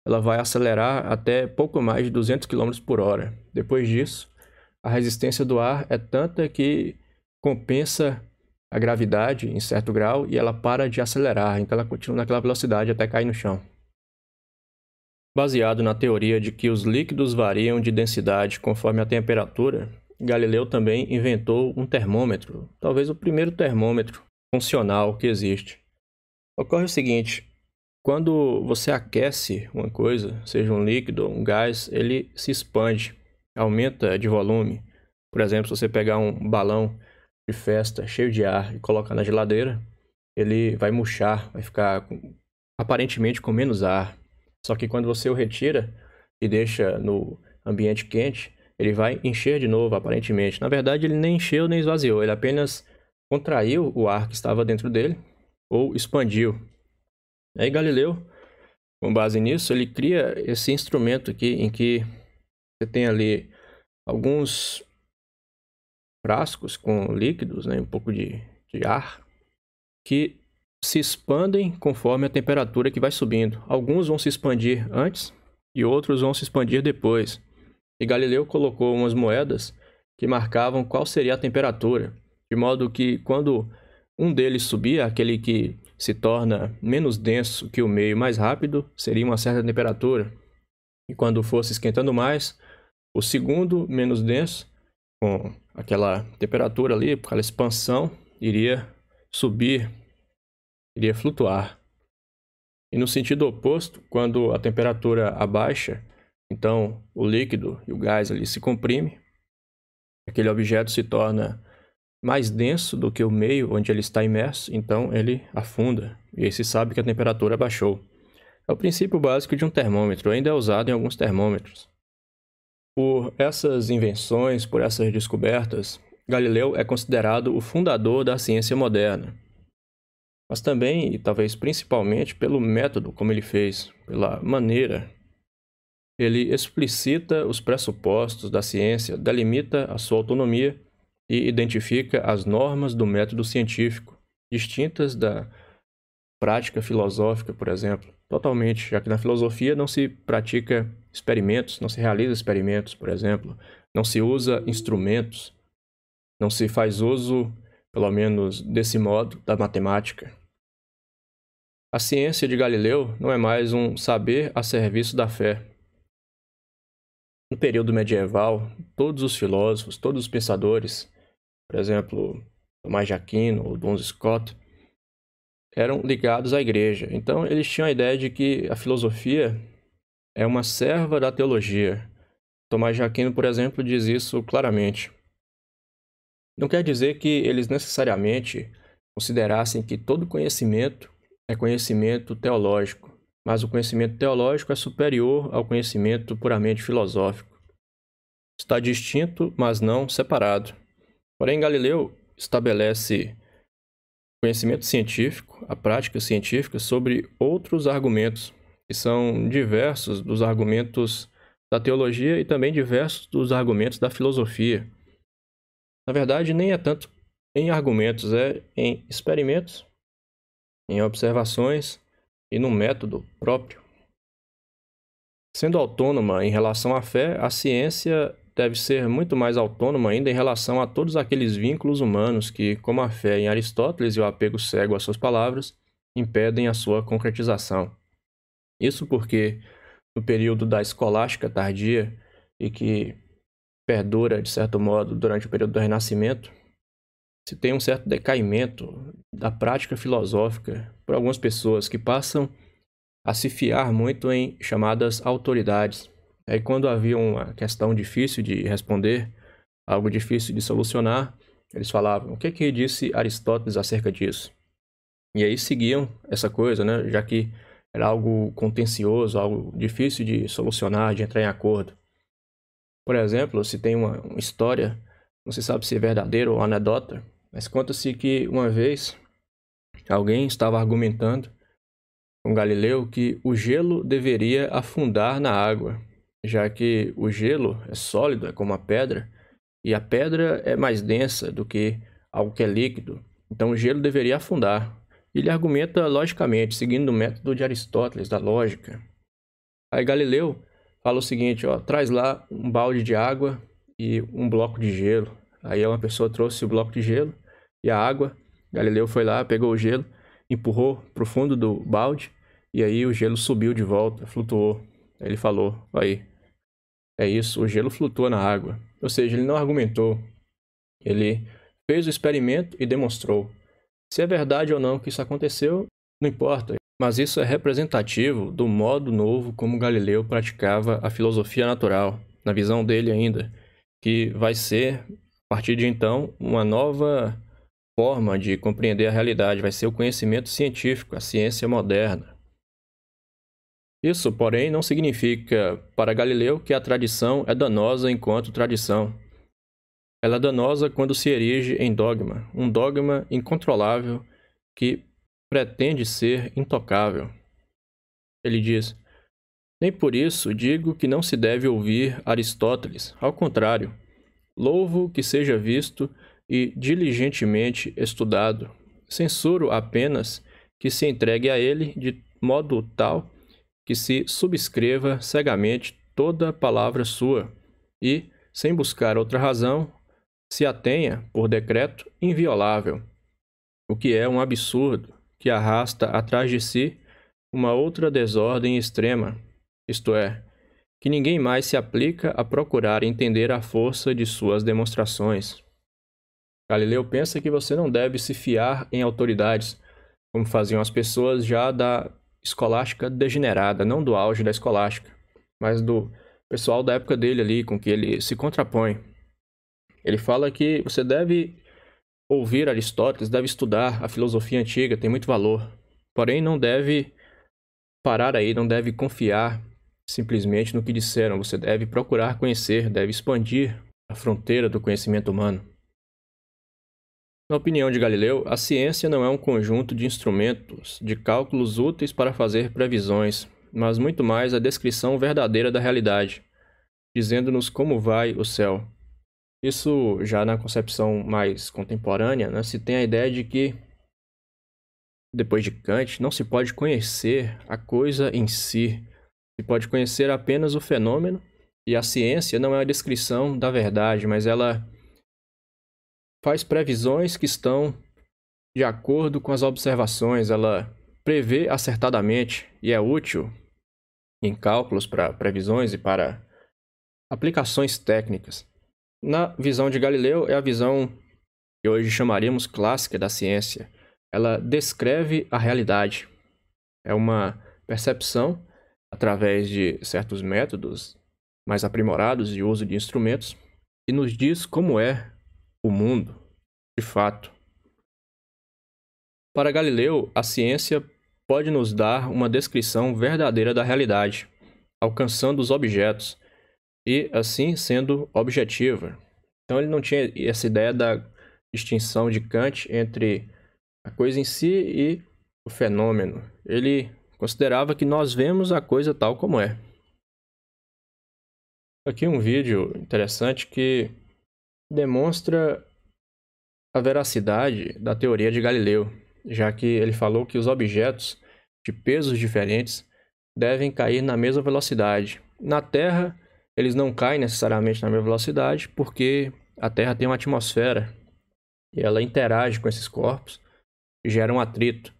ela vai acelerar até pouco mais de 200 km por hora. Depois disso, a resistência do ar é tanta que compensa a gravidade em certo grau e ela para de acelerar, então ela continua naquela velocidade até cair no chão. Baseado na teoria de que os líquidos variam de densidade conforme a temperatura, Galileu também inventou um termômetro, talvez o primeiro termômetro funcional que existe. Ocorre o seguinte: quando você aquece uma coisa, seja um líquido ou um gás, ele se expande, aumenta de volume. Por exemplo, se você pegar um balão de festa cheio de ar e colocar na geladeira, ele vai murchar, vai ficar aparentemente com menos ar só que quando você o retira e deixa no ambiente quente, ele vai encher de novo, aparentemente. Na verdade, ele nem encheu nem esvaziou, ele apenas contraiu o ar que estava dentro dele ou expandiu. Aí Galileu, com base nisso, ele cria esse instrumento aqui em que você tem ali alguns frascos com líquidos, né, um pouco de, de ar, que se expandem conforme a temperatura que vai subindo. Alguns vão se expandir antes e outros vão se expandir depois. E Galileu colocou umas moedas que marcavam qual seria a temperatura, de modo que quando um deles subia, aquele que se torna menos denso que o meio mais rápido, seria uma certa temperatura. E quando fosse esquentando mais, o segundo menos denso, com aquela temperatura ali, aquela expansão, iria subir iria flutuar. E no sentido oposto, quando a temperatura abaixa, então o líquido e o gás ali se comprime, aquele objeto se torna mais denso do que o meio onde ele está imerso, então ele afunda, e aí se sabe que a temperatura baixou. É o princípio básico de um termômetro, ainda é usado em alguns termômetros. Por essas invenções, por essas descobertas, Galileu é considerado o fundador da ciência moderna mas também e talvez principalmente pelo método como ele fez, pela maneira. Ele explicita os pressupostos da ciência, delimita a sua autonomia e identifica as normas do método científico, distintas da prática filosófica, por exemplo, totalmente, já que na filosofia não se pratica experimentos, não se realiza experimentos, por exemplo, não se usa instrumentos, não se faz uso, pelo menos desse modo, da matemática. A ciência de Galileu não é mais um saber a serviço da fé. No período medieval, todos os filósofos, todos os pensadores, por exemplo, Tomás de Aquino ou Duns Scott, eram ligados à igreja. Então, eles tinham a ideia de que a filosofia é uma serva da teologia. Tomás de Aquino, por exemplo, diz isso claramente. Não quer dizer que eles necessariamente considerassem que todo conhecimento é conhecimento teológico, mas o conhecimento teológico é superior ao conhecimento puramente filosófico. Está distinto, mas não separado. Porém, Galileu estabelece conhecimento científico, a prática científica, sobre outros argumentos, que são diversos dos argumentos da teologia e também diversos dos argumentos da filosofia. Na verdade, nem é tanto em argumentos, é em experimentos em observações e no método próprio. Sendo autônoma em relação à fé, a ciência deve ser muito mais autônoma ainda em relação a todos aqueles vínculos humanos que, como a fé em Aristóteles e o apego cego às suas palavras, impedem a sua concretização. Isso porque, no período da escolástica tardia, e que perdura, de certo modo, durante o período do Renascimento, se tem um certo decaimento da prática filosófica por algumas pessoas que passam a se fiar muito em chamadas autoridades. Aí quando havia uma questão difícil de responder, algo difícil de solucionar, eles falavam: "O que é que disse Aristóteles acerca disso?" E aí seguiam essa coisa, né, já que era algo contencioso, algo difícil de solucionar, de entrar em acordo. Por exemplo, se tem uma, uma história, não se sabe se é verdadeira ou anedota, mas conta-se que uma vez alguém estava argumentando com Galileu que o gelo deveria afundar na água, já que o gelo é sólido, é como a pedra, e a pedra é mais densa do que algo que é líquido. Então o gelo deveria afundar. Ele argumenta logicamente, seguindo o método de Aristóteles, da lógica. Aí Galileu fala o seguinte: ó, traz lá um balde de água e um bloco de gelo. Aí uma pessoa trouxe o bloco de gelo e a água. Galileu foi lá, pegou o gelo, empurrou para o fundo do balde e aí o gelo subiu de volta, flutuou. Ele falou: aí, é isso, o gelo flutua na água. Ou seja, ele não argumentou. Ele fez o experimento e demonstrou. Se é verdade ou não que isso aconteceu, não importa, mas isso é representativo do modo novo como Galileu praticava a filosofia natural, na visão dele ainda, que vai ser, a partir de então, uma nova forma de compreender a realidade, vai ser o conhecimento científico, a ciência moderna. Isso, porém, não significa para Galileu que a tradição é danosa enquanto tradição. Ela é danosa quando se erige em dogma, um dogma incontrolável que pretende ser intocável. Ele diz: Nem por isso digo que não se deve ouvir Aristóteles, ao contrário, louvo que seja visto e diligentemente estudado. Censuro apenas que se entregue a ele de modo tal que se subscreva cegamente toda palavra sua e, sem buscar outra razão, se atenha, por decreto inviolável, o que é um absurdo que arrasta atrás de si uma outra desordem extrema, isto é, que ninguém mais se aplica a procurar entender a força de suas demonstrações. Galileu pensa que você não deve se fiar em autoridades, como faziam as pessoas já da escolástica degenerada, não do auge da escolástica, mas do pessoal da época dele ali, com que ele se contrapõe. Ele fala que você deve ouvir Aristóteles, deve estudar a filosofia antiga, tem muito valor. Porém, não deve parar aí, não deve confiar simplesmente no que disseram. Você deve procurar conhecer, deve expandir a fronteira do conhecimento humano. Na opinião de Galileu, a ciência não é um conjunto de instrumentos, de cálculos úteis para fazer previsões, mas muito mais a descrição verdadeira da realidade, dizendo-nos como vai o céu. Isso já na concepção mais contemporânea, né, se tem a ideia de que, depois de Kant, não se pode conhecer a coisa em si, se pode conhecer apenas o fenômeno, e a ciência não é a descrição da verdade, mas ela faz previsões que estão de acordo com as observações, ela prevê acertadamente e é útil em cálculos para previsões e para aplicações técnicas. Na visão de Galileu, é a visão que hoje chamaríamos clássica da ciência. Ela descreve a realidade. É uma percepção através de certos métodos mais aprimorados e uso de instrumentos e nos diz como é o mundo, de fato. Para Galileu, a ciência pode nos dar uma descrição verdadeira da realidade, alcançando os objetos e, assim, sendo objetiva. Então, ele não tinha essa ideia da distinção de Kant entre a coisa em si e o fenômeno. Ele considerava que nós vemos a coisa tal como é. Aqui um vídeo interessante que demonstra a veracidade da teoria de Galileu, já que ele falou que os objetos de pesos diferentes devem cair na mesma velocidade. Na Terra, eles não caem necessariamente na mesma velocidade, porque a Terra tem uma atmosfera e ela interage com esses corpos e gera um atrito.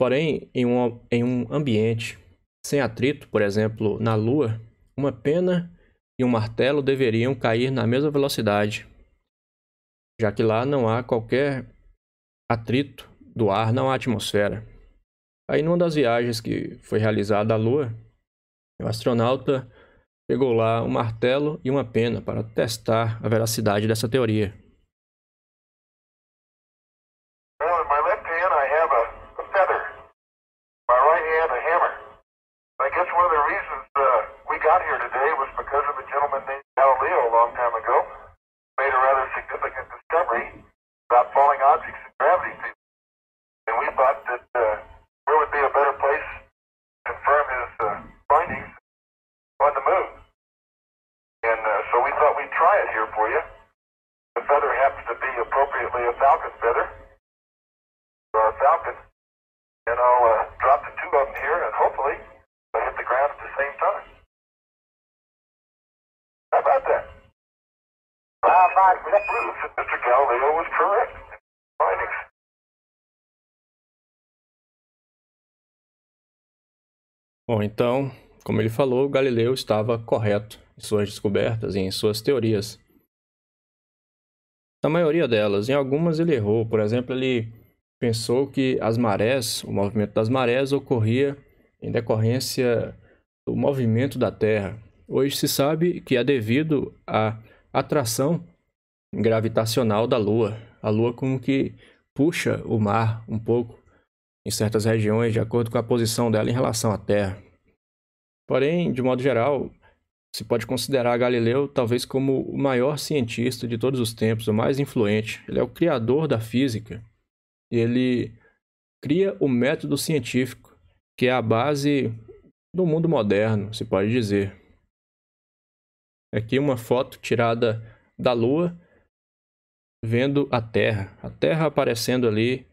Porém, em um, em um ambiente sem atrito, por exemplo, na Lua, uma pena e um martelo deveriam cair na mesma velocidade, já que lá não há qualquer atrito do ar na atmosfera. Aí, numa das viagens que foi realizada à Lua, o astronauta pegou lá um martelo e uma pena para testar a veracidade dessa teoria. appropriately a Falcons bidder. So uh, Falcons, and I'll uh, drop the two of them here, and hopefully they'll hit the ground at the same time. How about that? How about that? Mr. Galileo was correct. Findings. Bom, então, como ele falou, Galileu estava correto em suas descobertas e em suas teorias. Na maioria delas. Em algumas ele errou. Por exemplo, ele pensou que as marés, o movimento das marés, ocorria em decorrência do movimento da Terra. Hoje se sabe que é devido à atração gravitacional da Lua. A Lua como que puxa o mar um pouco em certas regiões de acordo com a posição dela em relação à Terra. Porém, de modo geral, se pode considerar Galileu talvez como o maior cientista de todos os tempos, o mais influente. Ele é o criador da física. Ele cria o método científico, que é a base do mundo moderno, se pode dizer. Aqui uma foto tirada da Lua, vendo a Terra. A Terra aparecendo ali,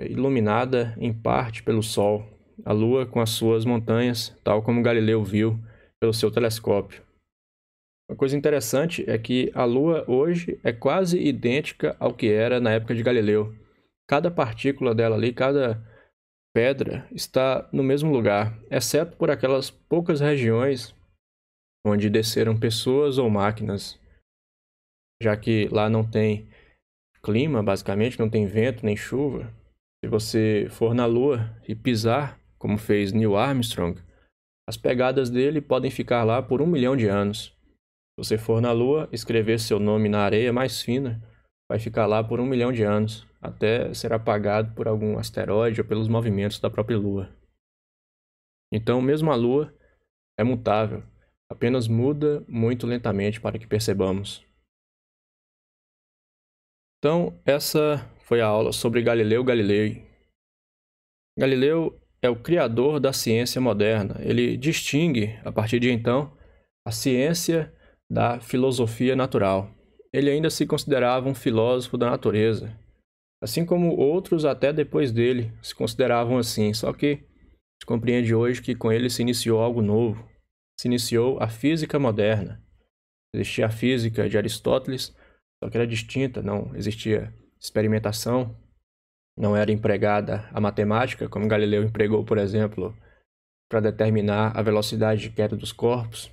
iluminada em parte pelo Sol. A Lua com as suas montanhas, tal como Galileu viu pelo seu telescópio. Uma coisa interessante é que a Lua hoje é quase idêntica ao que era na época de Galileu. Cada partícula dela ali, cada pedra, está no mesmo lugar, exceto por aquelas poucas regiões onde desceram pessoas ou máquinas, já que lá não tem clima, basicamente, não tem vento nem chuva. Se você for na Lua e pisar, como fez Neil Armstrong, as pegadas dele podem ficar lá por um milhão de anos. Se você for na Lua, escrever seu nome na areia mais fina vai ficar lá por um milhão de anos, até ser apagado por algum asteroide ou pelos movimentos da própria Lua. Então, mesmo a Lua é mutável, apenas muda muito lentamente para que percebamos. Então, essa foi a aula sobre Galileu Galilei. Galileu é o criador da ciência moderna. Ele distingue, a partir de então, a ciência da filosofia natural. Ele ainda se considerava um filósofo da natureza, assim como outros até depois dele se consideravam assim, só que se compreende hoje que com ele se iniciou algo novo. Se iniciou a física moderna. Existia a física de Aristóteles, só que era distinta, não existia experimentação, não era empregada a matemática, como Galileu empregou, por exemplo, para determinar a velocidade de queda dos corpos.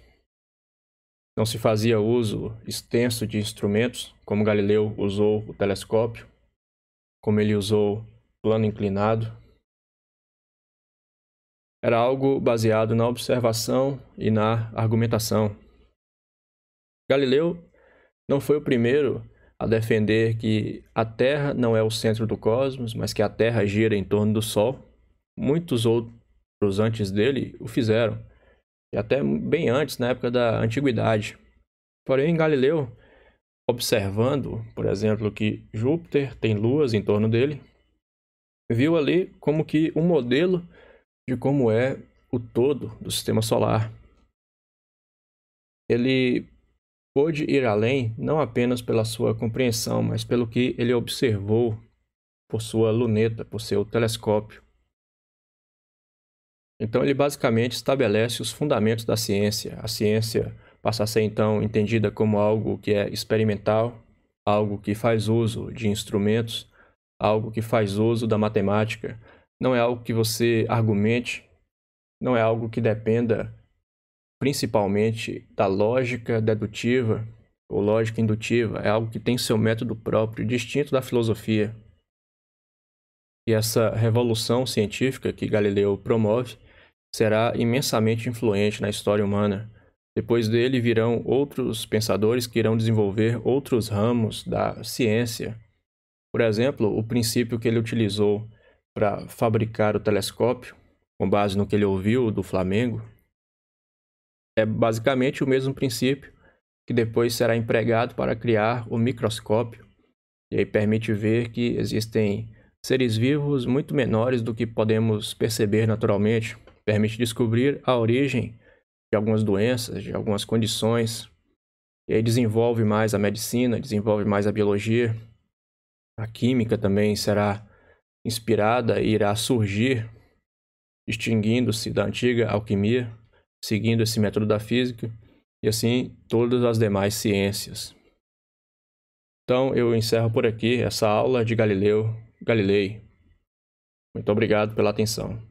Não se fazia uso extenso de instrumentos, como Galileu usou o telescópio, como ele usou plano inclinado. Era algo baseado na observação e na argumentação. Galileu não foi o primeiro a defender que a Terra não é o centro do cosmos, mas que a Terra gira em torno do Sol. Muitos outros antes dele o fizeram, e até bem antes, na época da Antiguidade. Porém, Galileu, observando, por exemplo, que Júpiter tem luas em torno dele, viu ali como que um modelo de como é o todo do sistema solar. Ele pôde ir além não apenas pela sua compreensão, mas pelo que ele observou por sua luneta, por seu telescópio. Então, ele basicamente estabelece os fundamentos da ciência. A ciência passa a ser então entendida como algo que é experimental, algo que faz uso de instrumentos, algo que faz uso da matemática. Não é algo que você argumente, não é algo que dependa principalmente da lógica dedutiva ou lógica indutiva, é algo que tem seu método próprio, distinto da filosofia. E essa revolução científica que Galileu promove será imensamente influente na história humana. Depois dele virão outros pensadores que irão desenvolver outros ramos da ciência. Por exemplo, o princípio que ele utilizou para fabricar o telescópio, com base no que ele ouviu do Flamengo, é basicamente o mesmo princípio que depois será empregado para criar o microscópio, e aí permite ver que existem seres vivos muito menores do que podemos perceber naturalmente, permite descobrir a origem de algumas doenças, de algumas condições, e aí desenvolve mais a medicina, desenvolve mais a biologia, a química também será inspirada e irá surgir, distinguindo-se da antiga alquimia seguindo esse método da física e assim todas as demais ciências. Então eu encerro por aqui essa aula de Galileu Galilei. Muito obrigado pela atenção.